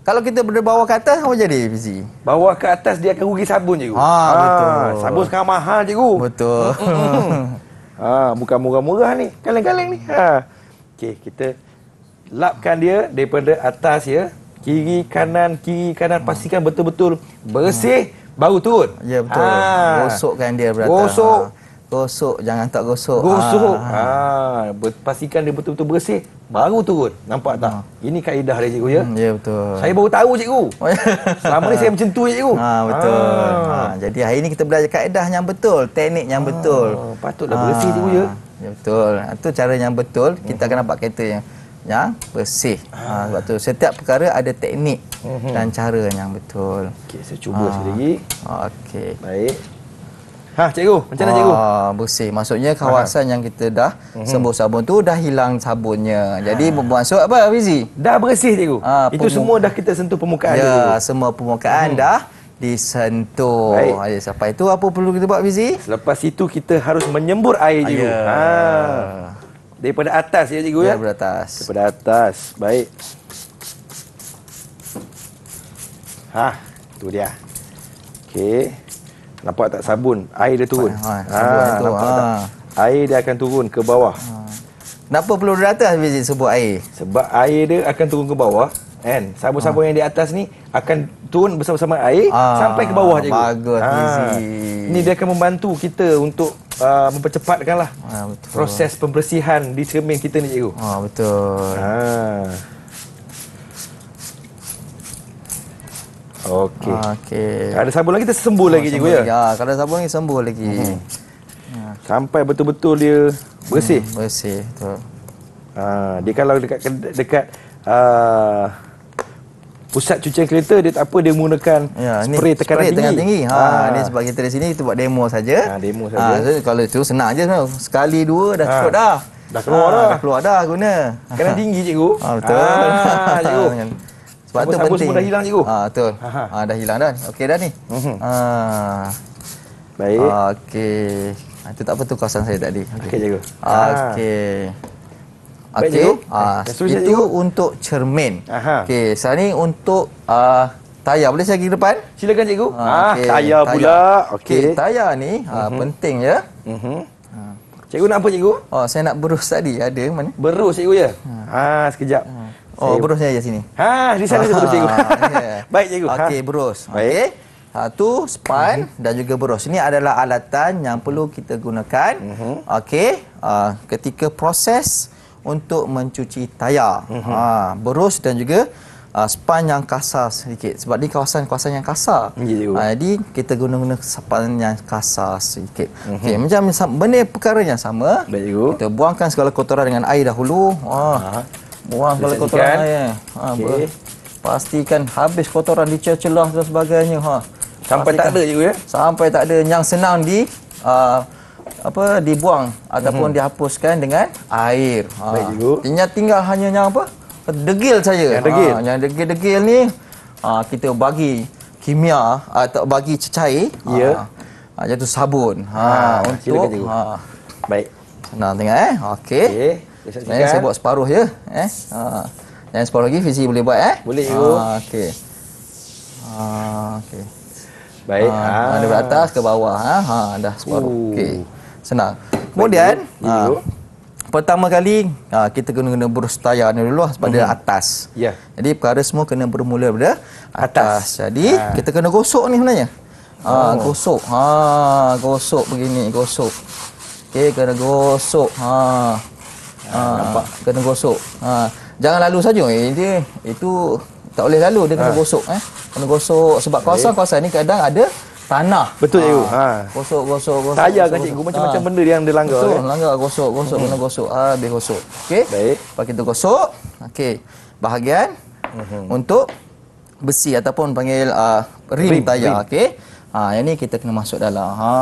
Kalau kita benda bawah ke atas apa jadi fizi? Bawah ke atas dia akan rugi sabun cikgu. Ha, ha betul. Sabun sekarang mahal cikgu. Betul. ha *laughs* bukan murah-murah ni. Kaleng-kaleng ni. Ha. Okey, kita lapkan dia daripada atas ya. Kiri kanan kiri kanan pastikan betul-betul bersih hmm. baru turun. Ya betul. Ha. Gosokkan dia berat. Gosok. Ha. Gosok jangan tak gosok. Gosok. Ha, ha. pastikan dia betul-betul bersih baru turun. Nampak tak? Ha. Ini kaedah dia cikgu ya. Hmm, ya betul. Saya baru tahu cikgu. Oh, ya. Selama ni saya macam tu cikgu. Ha *laughs* betul. Ha. ha jadi hari ni kita belajar kaedah yang betul, teknik yang ha. betul. Patutlah ha. bersih cikgu ya. Ya betul. Itu cara yang betul kita hmm. akan nampak kereta yang ya bersih. Ha. sebab tu setiap perkara ada teknik mhm. dan cara yang betul. Okey, saya cuba ha. sekali lagi. Okey. Baik. Ha cikgu, macam mana cikgu? Ah bersih. Maksudnya kawasan ha. yang kita dah hmm. sembuh sabun tu dah hilang sabunnya. Jadi ha. Ah. bermaksud apa Fizi? Dah bersih cikgu. Ha, Itu semua dah kita sentuh permukaan Ya, cikgu. semua permukaan hmm. dah disentuh. Baik. Sampai itu apa perlu kita buat Fizi? Selepas itu kita harus menyembur air cikgu. Ha. ha. Daripada atas ya cikgu ya. Daripada atas. Daripada atas. Baik. Ha, tu dia. Okey. Nampak tak sabun Air dia turun ha, sabun ha, ah, tu. ha. Air dia akan turun ke bawah ha. Kenapa perlu di atas Habis sebut air Sebab air dia akan turun ke bawah kan? Sabun-sabun ha. yang di atas ni Akan turun bersama-sama air ha. Sampai ke bawah ha. cikgu Bagus ha. Ini dia akan membantu kita Untuk uh, mempercepatkan lah ha, Proses pembersihan Di cermin kita ni cikgu ha, Betul ha. Okey. Ah, okey. Ada sabun lagi tersembuh lagi ah, cikgu ya. Ya, kalau ada sabun lagi sembuh lagi. Hmm. Ya. Sampai betul-betul dia bersih. Hmm, bersih. Betul. Ha, dia kalau dekat dekat uh, pusat cuci kereta dia tak apa dia menggunakan ya, spray tekanan spray tinggi. tinggi. Ha, ha, ni sebab kita di sini kita buat demo saja. Ha, demo saja. Ha, so, kalau itu senang aja sebenarnya. Sekali dua dah ha. dah. Dah keluar ha, dah. Dah keluar dah guna. Kena tinggi cikgu. Ha, betul. Ha, cikgu. *laughs* Sebab tu penting. semua dah hilang cikgu. Ha, betul. Ha, dah hilang dah. Okey dah ni. Ha. Baik. Ha, Okey. Itu tak apa tu kawasan saya tadi. Okey cikgu. Okey. Ha. Okey. Okay. Eh, ha, itu cikgu. untuk cermin. Okey. Sekarang ni untuk uh, tayar. Boleh saya pergi ke depan? Silakan cikgu. Ha, okay. tayar, pula. Okey. Okay, tayar ni uh-huh. penting ya. Uh-huh. Cikgu nak apa cikgu? Oh, saya nak berus tadi. Ada mana? Berus cikgu ya? Ha, ha sekejap. Ha. Oh, saya... bros ni aja sini. Ha, di sana *laughs* tu cikgu. Ah, *laughs* Baik cikgu. Okey, ha. bros. Okey. Ha tu span okay. dan juga bros. Ini adalah alatan yang perlu kita gunakan. Mm -hmm. Okey, ha, ketika proses untuk mencuci tayar. Mm -hmm. Ah, ha, bros dan juga Uh, span yang kasar sedikit sebab ni kawasan-kawasan yang kasar. Yeah, uh, jadi kita guna-guna span yang kasar sedikit. Mm -hmm. Okey, macam benda perkara yang sama. Baik, kita buangkan segala kotoran dengan air dahulu. Uh. Uh -huh buang kalau kotoran air. Ha, okay. Pastikan habis kotoran di celah dan sebagainya. Ha. Sampai Pastikan. tak ada juga ya? Sampai tak ada. Yang senang di uh, apa dibuang ataupun mm -hmm. dihapuskan dengan air. Ha. Baik tinggal hanya yang apa? Degil saja. Yang ha, degil. Ha. Yang degil-degil ni ha, kita bagi kimia ah, atau bagi cecair. Ha. Ya. Yeah. Ha. Ha, jatuh sabun ha, ha, untuk ha. baik senang tengok eh okey okay. Saya saya buat separuh je eh. Ha. Dan separuh lagi Fizi boleh buat eh? Boleh tu. Ha okey. Ha okey. Baik. Ha, ha. Ah. dari atas ke bawah ha. ha dah separuh. Okey. Senang. Kemudian ha, Pertama kali ha, kita kena kena berstaya dulu lah pada mm-hmm. atas. Ya. Yeah. Jadi perkara semua kena bermula pada atas. atas. Jadi ha. kita kena gosok ni sebenarnya. Ha oh. gosok. Ha gosok begini gosok. Okey kena gosok. Ha. Ah, ah. nampak kena gosok ha jangan lalu saja eh. dia itu tak boleh lalu dia kena ha. gosok eh kena gosok sebab eh. kawasan-kawasan ni kadang ada tanah betul cikgu ha gosok gosok gosok tayar kan cikgu macam-macam ha. benda yang dia langgar gosok kan? Eh. langgar gosok gosok hmm. kena gosok ha habis gosok okey baik lepas kita gosok okey bahagian hmm. untuk besi ataupun panggil uh, rim, rim tayar okey Ha, yang ni kita kena masuk dalam. Ha.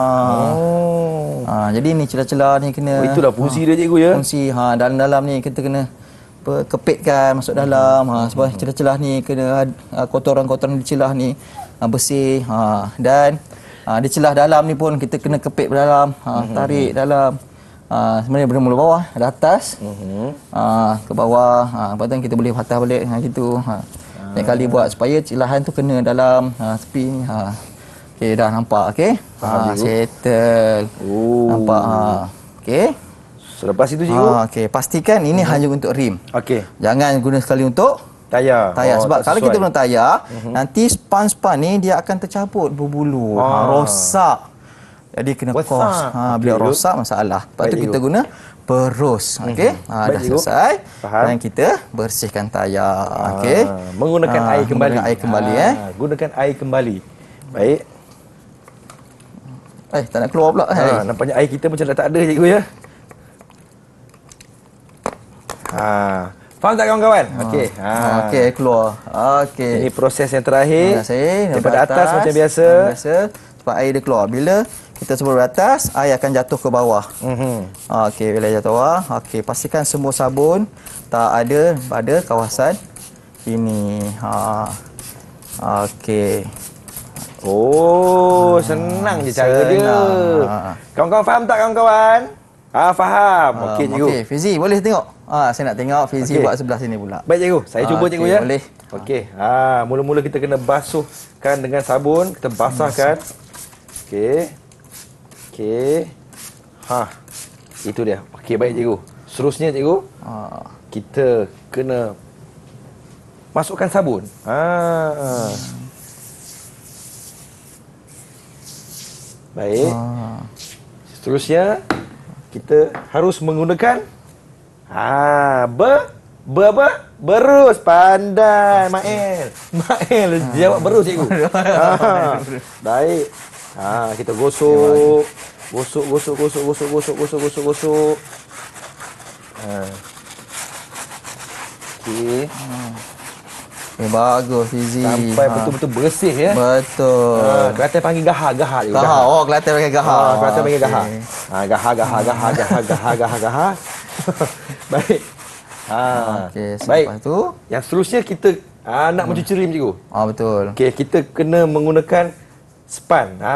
Oh. Ha, jadi ni celah-celah ni kena. Oh, itulah fungsi ha, dia cikgu ya. Fungsi ha dalam-dalam ni kita kena apa kepitkan masuk dalam. Ha sebab hmm. celah-celah ni kena ha, kotoran-kotoran di celah ni ha, bersih. Ha dan ha, di celah dalam ni pun kita kena kepit dalam, ha, hmm, hmm, tarik dalam. Ha, sebenarnya bermula bawah, ada atas. Ha, ke bawah. Ha lepas tu kita boleh patah balik ha, gitu. Ha. Yang kali ah. buat supaya celahan tu kena dalam ha, sepi ni. Ha. Okey eh, dah nampak okey. Ha settle. Oh. Nampak ha. Okey. Selepas itu cikgu. Ha okey pastikan ini uh-huh. hanya untuk rim. Okey. Jangan guna sekali untuk tayar. Tayar oh, sebab kalau kita guna tayar uh-huh. nanti span-span ni dia akan tercabut berbulu. Ah. Ha rosak. Jadi kena Wasa. kos. Ha okay, bila rosak masalah. Lepas tu kita guna perus. Mhm. Okey. Ha Baik dah selesai. Faham. Dan kita bersihkan tayar. Okey. Menggunakan ha, air kembali. Menggunakan air kembali ha, eh. Gunakan air kembali. Baik. Eh, tak nak keluar pula. Ha, eh. nampaknya air kita macam dah tak ada cikgu ya. Ha. Faham tak kawan-kawan? Ha. Okey. Ha. Ah, okey, keluar. Okey. Ini proses yang terakhir. Saya daripada atas, atas macam biasa. Biasa sebab air dia keluar. Bila kita semua dari atas, air akan jatuh ke bawah. Mhm. Mm okey, bila jatuh bawah, okey, pastikan semua sabun tak ada pada kawasan ini. Ha. Okey. Oh, ha, senang je cara senang. dia. Ha, ha. Kawan-kawan faham tak kawan-kawan? Ah faham. Ha, Okey cikgu. Okey, Fizi boleh tengok. Ah saya nak tengok Fizi okay. buat sebelah sini pula. Baik cikgu, saya ha, cuba okay, ah, cikgu ya. Boleh. Okey. Ah mula-mula kita kena basuhkan dengan sabun, kita hmm, basahkan. Okey. Okey. Ha. Itu dia. Okey, baik cikgu. Seterusnya cikgu, ha. kita kena masukkan sabun. Ah. Baik. Ha. Seterusnya kita harus menggunakan ha be be apa? Berus pandai Mael. Mael jawab ah. berus cikgu. Ha. *laughs* Baik. Ha kita gosok. Gosok gosok gosok gosok gosok gosok gosok gosok. Ha. Okay. Hmm. Oh, bagus Fizi Sampai ha. betul-betul bersih ya Betul ha, Kelantan panggil gahar Gahar Gahar, gahar. Oh Kelantan panggil gahar ha, Kelantan panggil gahar okay. ha, Gahar Gahar Gahar Gahar Gahar Gahar Gahar *laughs* Baik ha. Okay, so Baik Itu. Yang seterusnya kita ha, Nak hmm. mencuci rim cikgu ha, Betul okay, Kita kena menggunakan Span ha.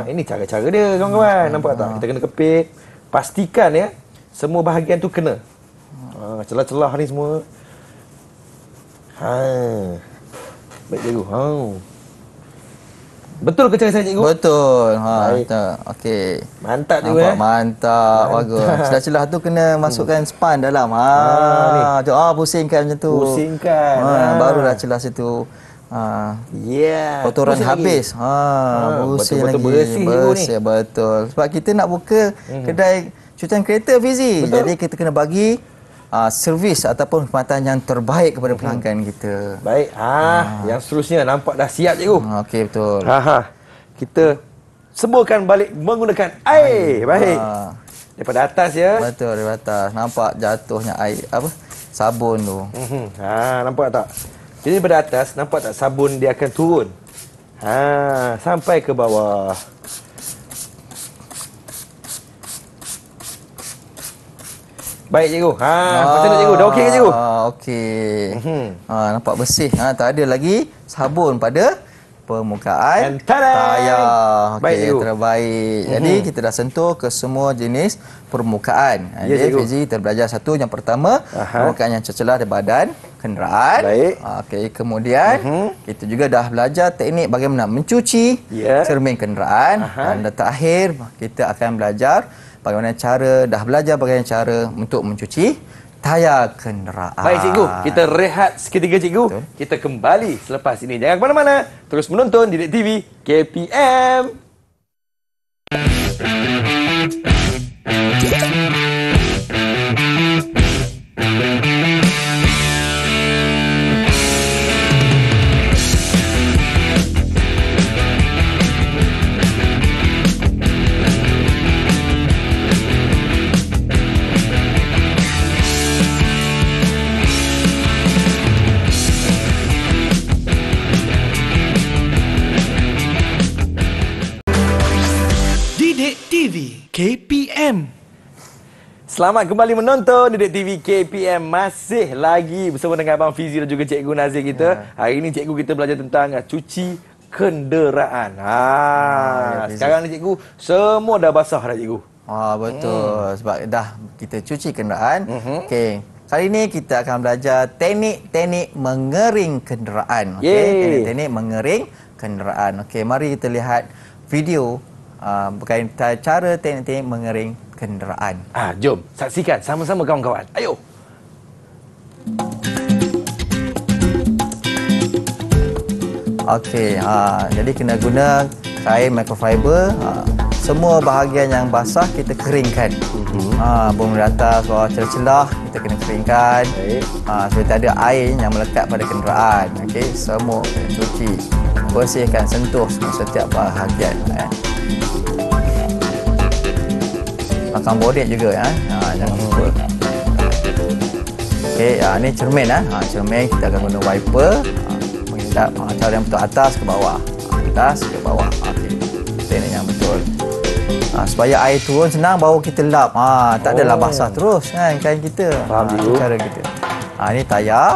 Hmm. Ini cara-cara dia Kawan-kawan hmm. Nampak tak Kita kena kepit Pastikan ya Semua bahagian tu kena ha, Celah-celah ni semua Ha. Baik cikgu. Ha. Betul ke cara saya cikgu? Betul. Ha, mantap. Okey. Mantap juga eh. Mantap. Bagus. Celah-celah tu kena hmm. masukkan hmm. span dalam. Ha. Ha, ha pusingkan macam tu. Pusingkan. Ha, ha. barulah celah situ. Ha. Yeah. Kotoran Busing habis. Lagi. Ha, pusing lagi. Ha, bersih, bersih betul. Sebab kita nak buka hmm. kedai cucian kereta Fizi. Jadi kita kena bagi uh, servis ataupun perkhidmatan yang terbaik kepada pelanggan kita. Baik. Ha, ah. yang seterusnya nampak dah siap cikgu. Ah, okey betul. Ha, ha. Kita sebutkan balik menggunakan air. air. Baik. Ha. Daripada atas ya. Betul dari atas. Nampak jatuhnya air apa? Sabun tu. Mhm. Ha, nampak tak? Jadi daripada atas nampak tak sabun dia akan turun. Ha, sampai ke bawah. Baik cikgu. Ha, macam mana cikgu? Dah okey ke cikgu? Ha, okey. Ha, nampak bersih. Ha, tak ada lagi sabun pada permukaan tayar. Okay, Baik, terbaik. Mhm. Jadi, kita dah sentuh ke semua jenis permukaan. Ya, Jadi, Fizi, kita belajar satu. Yang pertama, Aha. permukaan yang cercelah di badan kenderaan. Baik. Okey. kemudian, uh mhm. -huh. kita juga dah belajar teknik bagaimana mencuci yeah. cermin kenderaan. Aha. Dan terakhir, kita akan belajar bagaimana cara dah belajar bagaimana cara untuk mencuci tayar kenderaan. Baik cikgu, kita rehat seketika cikgu. Betul. Kita kembali selepas ini. Jangan ke mana-mana, terus menonton di TV KPM. KPM. Selamat kembali menonton Dedek TV KPM masih lagi bersama dengan Abang Fizi dan juga Cikgu Nazir kita. Ya. Hari ini Cikgu kita belajar tentang ah, cuci kenderaan. Ha, ya, sekarang ni Cikgu semua dah basah dah Cikgu. Ah betul hmm. sebab dah kita cuci kenderaan. Uh-huh. Okey. Kali ini kita akan belajar teknik-teknik mengering kenderaan. Okey, teknik-teknik mengering kenderaan. Okey, mari kita lihat video Um, berkaitan uh, cara teknik-teknik mengering kenderaan. Ah, jom saksikan sama-sama kawan-kawan. Ayo. Okey, uh, jadi kena guna kain microfiber. Uh, semua bahagian yang basah kita keringkan. Mm -hmm. Ah, ha, bawah atas, bawah celah-celah kita kena keringkan. Ha, supaya tak ada air yang melekat pada kenderaan. Okay, semua kena cuci. Bersihkan sentuh semua setiap bahagian. Eh. Pasang bodek juga ya. Ha, jangan lupa. Okey, ha, ni cermin ya. Ha, cermin kita akan guna wiper. Ha, mengindap ha, yang betul atas ke bawah. Ha, atas ke bawah. Ha, okey. Tengok yang betul. Ha, supaya air turun senang baru kita lap. Ha, tak adalah oh. basah oh. terus kan kain kita. Faham ha, cara kita. Ha, ni tayar.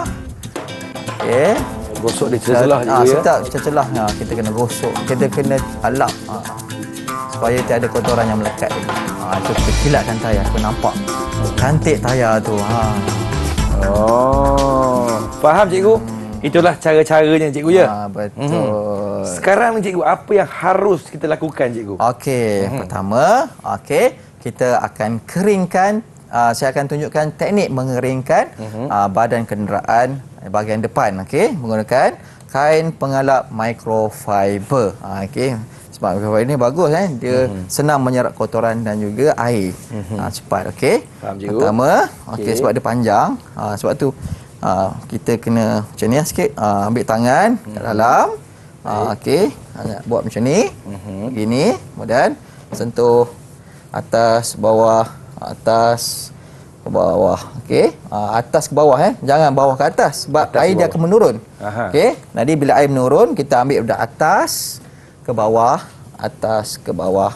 Okey. Gosok dia celah ha, je. Ah, ya. sedap celah. Ha, kita kena gosok. Kita kena lap. Ha supaya tiada kotoran yang melekat lagi. Ha, so kita kilatkan tayar, aku nampak cantik tayar tu. Ha. Oh, faham cikgu? Itulah cara-caranya cikgu ya. Ha, betul. Mm-hmm. Sekarang cikgu, apa yang harus kita lakukan cikgu? Okey, mm-hmm. pertama, okey, kita akan keringkan Uh, saya akan tunjukkan teknik mengeringkan uh-huh. uh, badan kenderaan bahagian depan okey menggunakan kain pengalap microfiber uh, okey Smart microfiber ini bagus eh. Dia mm -hmm. senang menyerap kotoran dan juga air. Mm -hmm. ha, cepat okey. Pertama, okey okay, sebab dia panjang. Ha, sebab tu ha, kita kena macam ni lah sikit. Ha, ambil tangan mm -hmm. dalam. Ha, okey. buat macam ni. Mhm. Gini, mm -hmm. kemudian sentuh atas, bawah, atas ke bawah. Okey. Ha, atas ke bawah eh. Jangan bawah ke atas sebab atas air ke dia akan menurun. Okey. nanti bila air menurun, kita ambil dari atas ke bawah, atas ke bawah,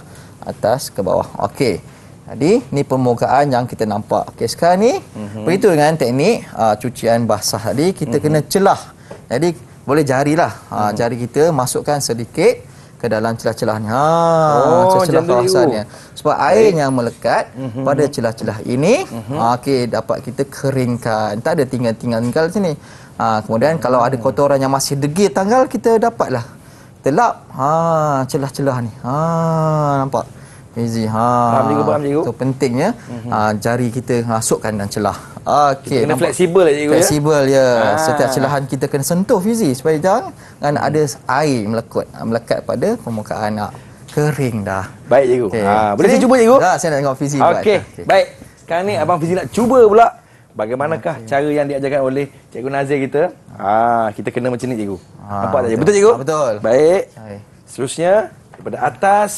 atas ke bawah. Okey. Jadi ni permukaan yang kita nampak. Okey, sekarang ni mm -hmm. begitu dengan teknik uh, cucian basah tadi kita mm -hmm. kena celah. Jadi boleh jari lah, ah, -hmm. uh, jari kita masukkan sedikit ke dalam celah-celahnya. Ha, oh, celah kawasan kawasannya. Sebab air yang melekat mm -hmm. pada celah-celah ini, mm -hmm. okey dapat kita keringkan. Tak ada tinggal-tinggal sini. Ha, kemudian mm -hmm. kalau ada kotoran yang masih degil tanggal kita dapatlah telap ha celah-celah ni ha nampak Fizi ha faham cikgu faham penting ya mhm. ha, jari kita masukkan ha, dalam celah okey kena nampak. fleksibel lah cikgu ya. fleksibel ya, Ha. setiap celahan kita kena sentuh Fizi supaya jangan kan ada air melekat melekat pada permukaan anak kering dah baik cikgu okay. ha ah, boleh saya cuba cikgu dah saya nak tengok Fizi okay. buat okey baik sekarang ni hmm. abang Fizi nak cuba pula Bagaimanakah okay. cara yang diajarkan oleh Cikgu Nazir kita? Ah, kita kena macam ni Cikgu. Ah, Nampak tak? Betul, betul Cikgu? Ah, betul. Baik. Hai. Seterusnya, daripada atas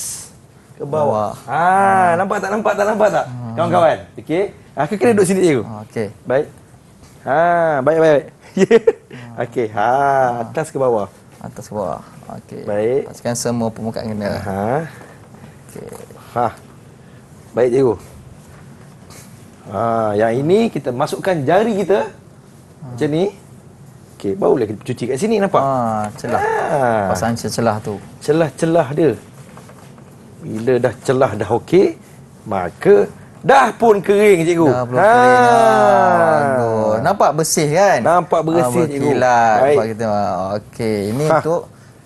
ke bawah. Ah, ah. Nampak tak? Nampak tak? Nampak tak? Ah. Kawan-kawan. Okey. Aku kena duduk sini Cikgu. Ah, Okey. Baik. Ah, baik, baik, baik. Yeah. *laughs* *laughs* Okey. Ha, ah. atas ke bawah? Atas ke bawah. Okey. Baik. Pastikan semua permukaan kena. Ha. Okey. Ha. Baik Cikgu. Ha, yang ini kita masukkan jari kita ha. macam ni. Okey, baru boleh kita cuci kat sini nampak. Ha, celah. Ha. Pasang celah tu. Celah-celah dia. Bila dah celah dah okey, maka dah pun kering cikgu. Dah pun ha. kering. Ha. Nampak bersih kan? Nampak bersih ha, cikgu. Baik. Nampak kita. Okey, ini ha. untuk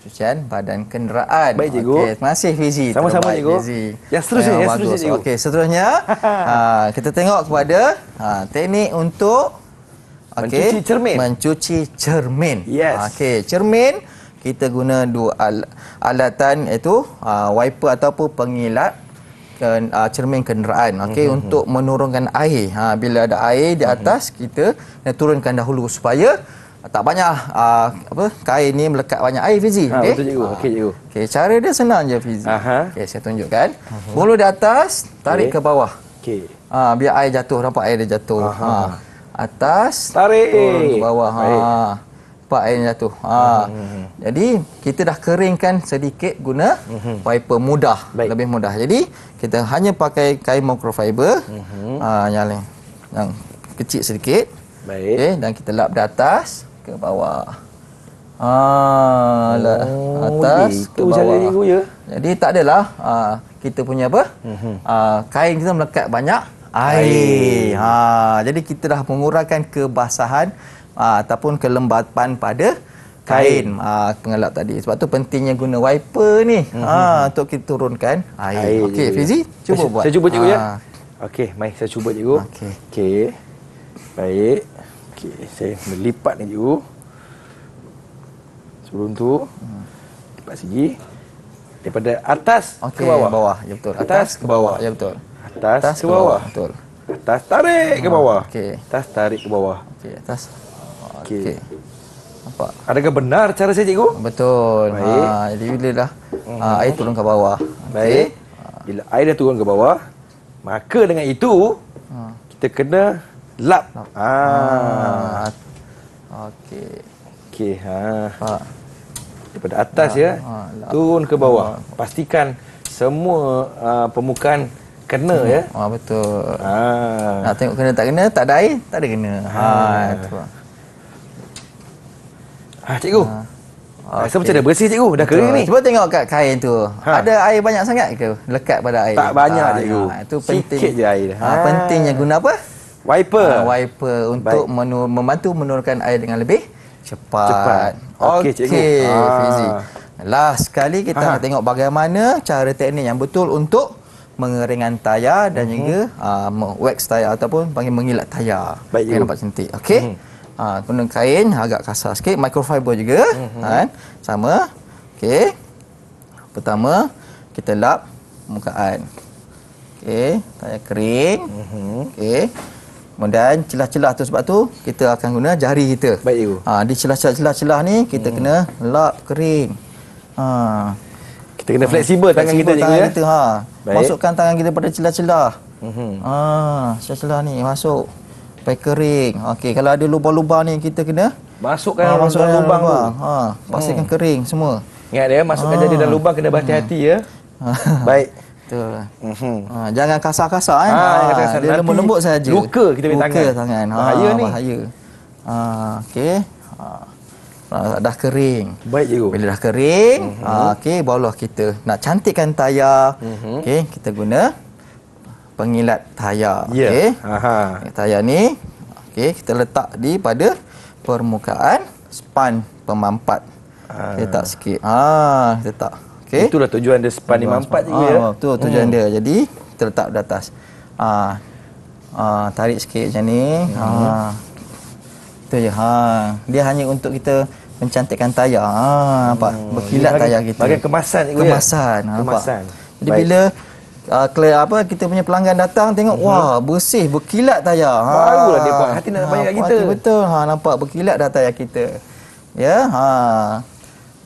cucian badan kenderaan. Baik cikgu. Okay. Terima kasih Fizi. Sama-sama cikgu. Fizi. Yang seterusnya, yang, seterusnya cikgu. Okey, seterusnya uh, *laughs* kita tengok kepada uh, teknik untuk okay, mencuci cermin. Mencuci cermin. Yes. Okey, cermin kita guna dua al alatan iaitu uh, ah, wiper ataupun pengilat ken uh, cermin kenderaan okey mm -hmm. untuk mhm. menurunkan air. Ha, bila ada air di mhm. atas mm -hmm. kita, kita turunkan dahulu supaya tak banyak uh, apa kain ni melekat banyak air eh, Fizi. Ha, ah, okay. Eh? Betul cikgu. Uh, ah. okay, cikgu. Okay, cara dia senang je Fizi. Okay, saya tunjukkan. Uh-huh. di atas, tarik okay. ke bawah. Okay. Uh, biar air jatuh, nampak air dia jatuh. Uh-huh. Uh, atas, tarik ke bawah. Ha. Nampak air jatuh. Ha. Uh-huh. Jadi, kita dah keringkan sedikit guna uh-huh. wiper mudah. Baik. Lebih mudah. Jadi, kita hanya pakai kain microfiber. Uh-huh. Uh, yang, yang kecil sedikit. Baik. Okay, dan kita lap di atas ke bawah. Ha oh, atas okay. ke bawah. Jalan ya. Jadi tak adalah ha, kita punya apa? Mm-hmm. Ha, kain kita melekat banyak air. air. Ha jadi kita dah mengurangkan kebasahan ha, ataupun kelembapan pada kain, kain. Ha, pengelap tadi. Sebab tu pentingnya guna wiper ni mm-hmm. ha, untuk kita turunkan air. air Okey Fizi, cuba saya, buat. Saya cuba cikgu ha. ya. Okey, mai saya cuba cikgu. Okey. Okey. Baik. Okey, saya melipat ni dulu. Sebelum tu, hmm. lipat segi. Daripada atas okay, ya, ke bawah. bawah. Ya, betul. Atas, atas ke bawah. Ya, betul. Atas, atas ke, bawah. Betul. Atas tarik ke ah, bawah. Okey. Atas tarik ke bawah. Okey, atas. Okey. Okay. Nampak. Adakah benar cara saya cikgu? Betul. Baik. Ha, jadi bila dah mm-hmm. Ah, air turun ke bawah. Okay. Baik. Bila air dah turun ke bawah, maka dengan itu ha. kita kena lap. lap. Ha. Okey. Okey ha. ha. Daripada atas ha. ya. Ha. Turun ke bawah. Ha. Pastikan semua ha, permukaan kena ha. ya. Ha, betul. Ha. Nak tengok kena tak kena, tak ada air, tak ada kena. Ha, ha. ha. ha cikgu. Ha. Okay. Rasa macam dah bersih cikgu Dah kering ni Cuba tengok kat kain tu ha. Ada air banyak sangat ke Lekat pada air Tak banyak ha, cikgu Itu penting Sikit je air ha. Ha, Pentingnya guna apa wiper uh, wiper untuk menu membantu menurunkan air dengan lebih cepat cepat okey okay, cikgu ah. last sekali kita Aha. nak tengok bagaimana cara teknik yang betul untuk mengeringkan tayar dan uh mhm. -huh. juga uh, wax tayar ataupun panggil mengilat tayar baik nampak cantik okey uh -huh. uh, guna kain agak kasar sikit microfiber juga uh mhm. -huh. kan sama okey pertama kita lap permukaan okey tayar kering uh mhm. -huh. okey Kemudian celah-celah tu sebab tu kita akan guna jari kita. Baik ibu. Ha, di celah-celah-celah ni kita hmm. kena lap kering. Ha. Kita kena fleksibel tangan kita tangan juga. Kita, ha. ya? ha. Masukkan tangan kita pada celah-celah. Mm-hmm. Ha, celah-celah ni masuk. Pakai kering. Okey, kalau ada lubang-lubang ni kita kena masukkan ha, masuk dalam lubang, tu. Ha. ha, pastikan hmm. kering semua. Ingat dia ya, masukkan ha. jari dalam lubang kena berhati-hati ya. Ha. *laughs* Baik. Betul. Mm-hmm. Ha, jangan kasar-kasar kan. Ha, ha, kasar-kasar. Dia lembut-lembut saja. Luka kita ambil tangan. tangan. Ha, bahaya ni. Bahaya. Ha, okay. ha, dah kering. Baik cikgu. Bila dah kering, mm-hmm. ha, okay, barulah kita nak cantikkan tayar. Mm-hmm. Okay, kita guna pengilat tayar. Yeah. Okay. Aha. Tayar ni, okay, kita letak di pada permukaan span pemampat. Ah. letak sikit. Ha, letak. Okay. Itulah tujuan dia sepan lima empat je. ya. Ah, betul tujuan hmm. dia. Jadi terletak di atas. Ah, ah, tarik sikit macam ni. Hmm. Ah, itu je. Ha. Dia hanya untuk kita mencantikkan tayar. Ha, nampak? Hmm. Berkilat bagi, tayar kita. Bagi kemasan. Kemasan. Ya? Nampak? Kemasan. Jadi Baik. bila Uh, clear apa kita punya pelanggan datang tengok uh wah bersih berkilat tayar ha barulah dia buat hati nak bayar ha, kita betul ha nampak berkilat dah tayar kita ya ha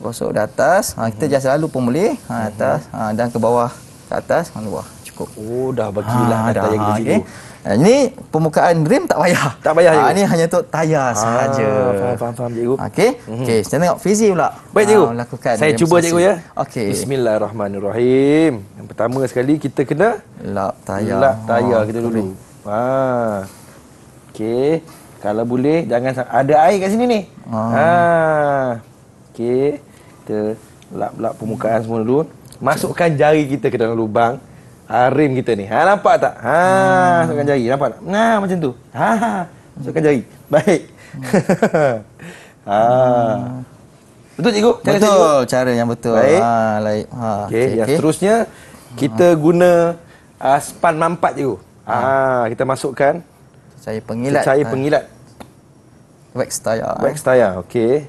gosok di atas ha, kita mm -hmm. just lalu pun boleh ha, mhm. atas ha, dan ke bawah ke atas ke ha, bawah cukup oh dah ha, bagilah kan ha, dah yang okay. ha, ini permukaan rim tak payah tak payah ha, ini hanya untuk tayar ha, sahaja faham faham, faham cikgu okey mm -hmm. okey saya tengok fizi pula baik cikgu ha, saya cuba cikgu ya okey bismillahirrahmanirrahim yang pertama sekali kita kena lap tayar lap tayar ha, kita dulu ring. ha okey kalau boleh jangan ada air kat sini ni ha, ha. Okey kita lap-lap permukaan semua dulu. Masukkan jari kita ke dalam lubang. Ha, rim kita ni. Ha, nampak tak? Ha, hmm. masukkan jari. Nampak tak? Nah, macam tu. Ha, ha. masukkan jari. Baik. Hmm. *laughs* ha. Hmm. Betul cikgu? Cara betul. Cikgu? Cara yang betul. Baik. Ha, laik. ha. Okay, okay, okay. seterusnya, kita hmm. guna uh, span mampat cikgu. Ha, hmm. kita masukkan. Cair pengilat. Cair ha. pengilat. Ha. Wax tayar. Wax tayar, okey.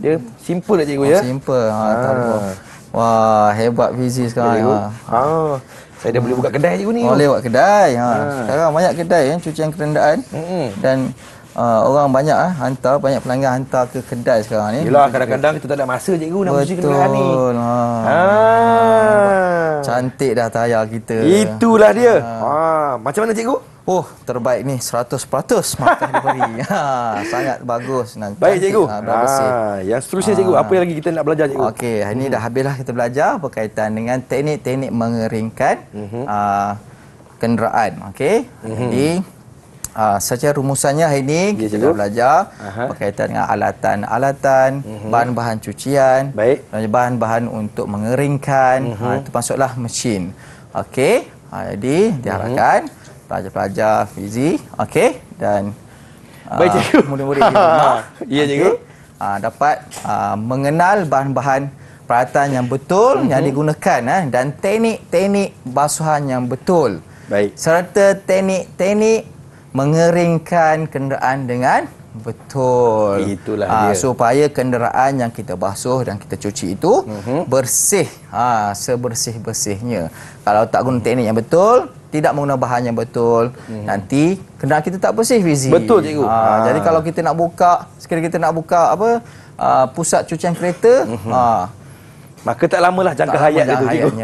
Dia simple lah cikgu ya? oh, ya. Simple. Ha, ha. Wah, hebat busy sekarang. Ha. ha. Saya dah boleh buka kedai cikgu ni. Oh, boleh buat kedai. Ha. ha. Sekarang banyak kedai eh, cucian kerendaan. Mm-hmm. Dan uh, orang banyak uh, hantar banyak pelanggan hantar ke kedai sekarang ni yalah kadang-kadang kita tak ada masa cikgu nak mesti kena hari ha. ha. cantik dah tayar kita itulah dia ha. ha. macam mana cikgu Oh, terbaik ni 100% mata diberi. ha, sangat bagus nanti. Baik cikgu. Ha, ha, yang seterusnya cikgu, apa yang lagi kita nak belajar cikgu? Okey, hari ni hmm. dah habislah kita belajar berkaitan dengan teknik-teknik mengeringkan hmm. uh, kenderaan. Okey. Hmm. Jadi Uh, saja rumusannya hari ini ya, kita dah belajar Aha. berkaitan dengan alatan-alatan, mhm. bahan-bahan uh -huh. cucian, bahan-bahan untuk mengeringkan, uh -huh. uh, itu masuklah mesin. Okey, uh, jadi diharapkan mhm. pelajar-pelajar fizik, okey, dan ah, *laughs* murid-murid uh, *laughs* ya, okay. uh, dapat uh, mengenal bahan-bahan peralatan yang betul uh mhm. -huh. yang digunakan uh, dan teknik-teknik basuhan yang betul. Baik. Serta teknik-teknik mengeringkan kenderaan dengan betul itulah ha, dia supaya kenderaan yang kita basuh dan kita cuci itu uh-huh. bersih ha sebersih-bersihnya kalau tak guna teknik yang betul tidak menggunakan bahan yang betul uh-huh. nanti kenderaan kita tak bersih fizi betul cikgu ha, ha. jadi kalau kita nak buka sekiranya kita nak buka apa uh, pusat cucian kereta uh-huh. ha Maka tak lamalah jangka tak hayat lama dia *laughs*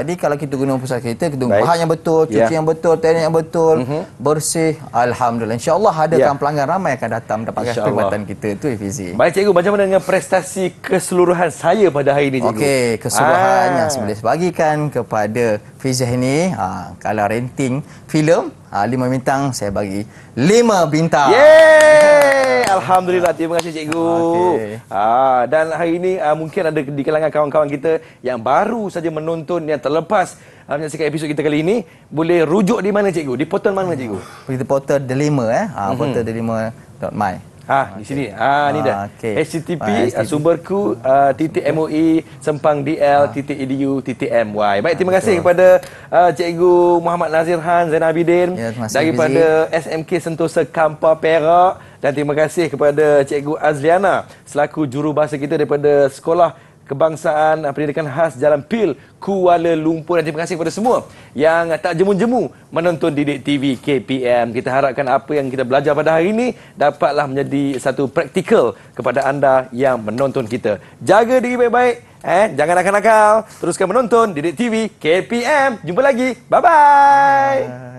Jadi kalau kita guna pusat kereta Kita guna bahan yang betul ya. Cuci yeah. yang betul Teknik yang betul mm -hmm. Bersih Alhamdulillah InsyaAllah adakan ya. yeah. pelanggan ramai Akan datang mendapatkan perkhidmatan kita itu, FZ e Baik cikgu Macam mana dengan prestasi keseluruhan saya pada hari ini cikgu Okey Keseluruhan ah. yang sebelah sebagikan kepada FZ e ni ha, ah, Kalau renting filem 5 ah, bintang saya bagi 5 bintang. Yeay! Alhamdulillah. Terima kasih cikgu. Okay. Ah dan hari ini ah, mungkin ada di kalangan kawan-kawan kita yang baru saja menonton yang terlepas ah, menyaksikan episod kita kali ini boleh rujuk di mana cikgu? Di portal mana cikgu? Di portal Delima eh. Ah mm -hmm. delima.my. Ha ah, okay. di sini. Ha ni dah. Okay. HTTP uh, ah, sumberku uh, .moe sempang dl ha. .edu .my. Baik terima kasih kepada uh, cikgu Muhammad Nazir Han Zainal Abidin ya, daripada busy. SMK Sentosa Kampar Perak dan terima kasih kepada cikgu Azliana selaku juru jurubahasa kita daripada sekolah kebangsaan pendidikan khas Jalan Pil, Kuala Lumpur. Dan terima kasih kepada semua yang tak jemu-jemu menonton Didik TV KPM. Kita harapkan apa yang kita belajar pada hari ini dapatlah menjadi satu praktikal kepada anda yang menonton kita. Jaga diri baik-baik. Eh, jangan nakal-nakal. Teruskan menonton Didik TV KPM. Jumpa lagi. Bye-bye. Bye.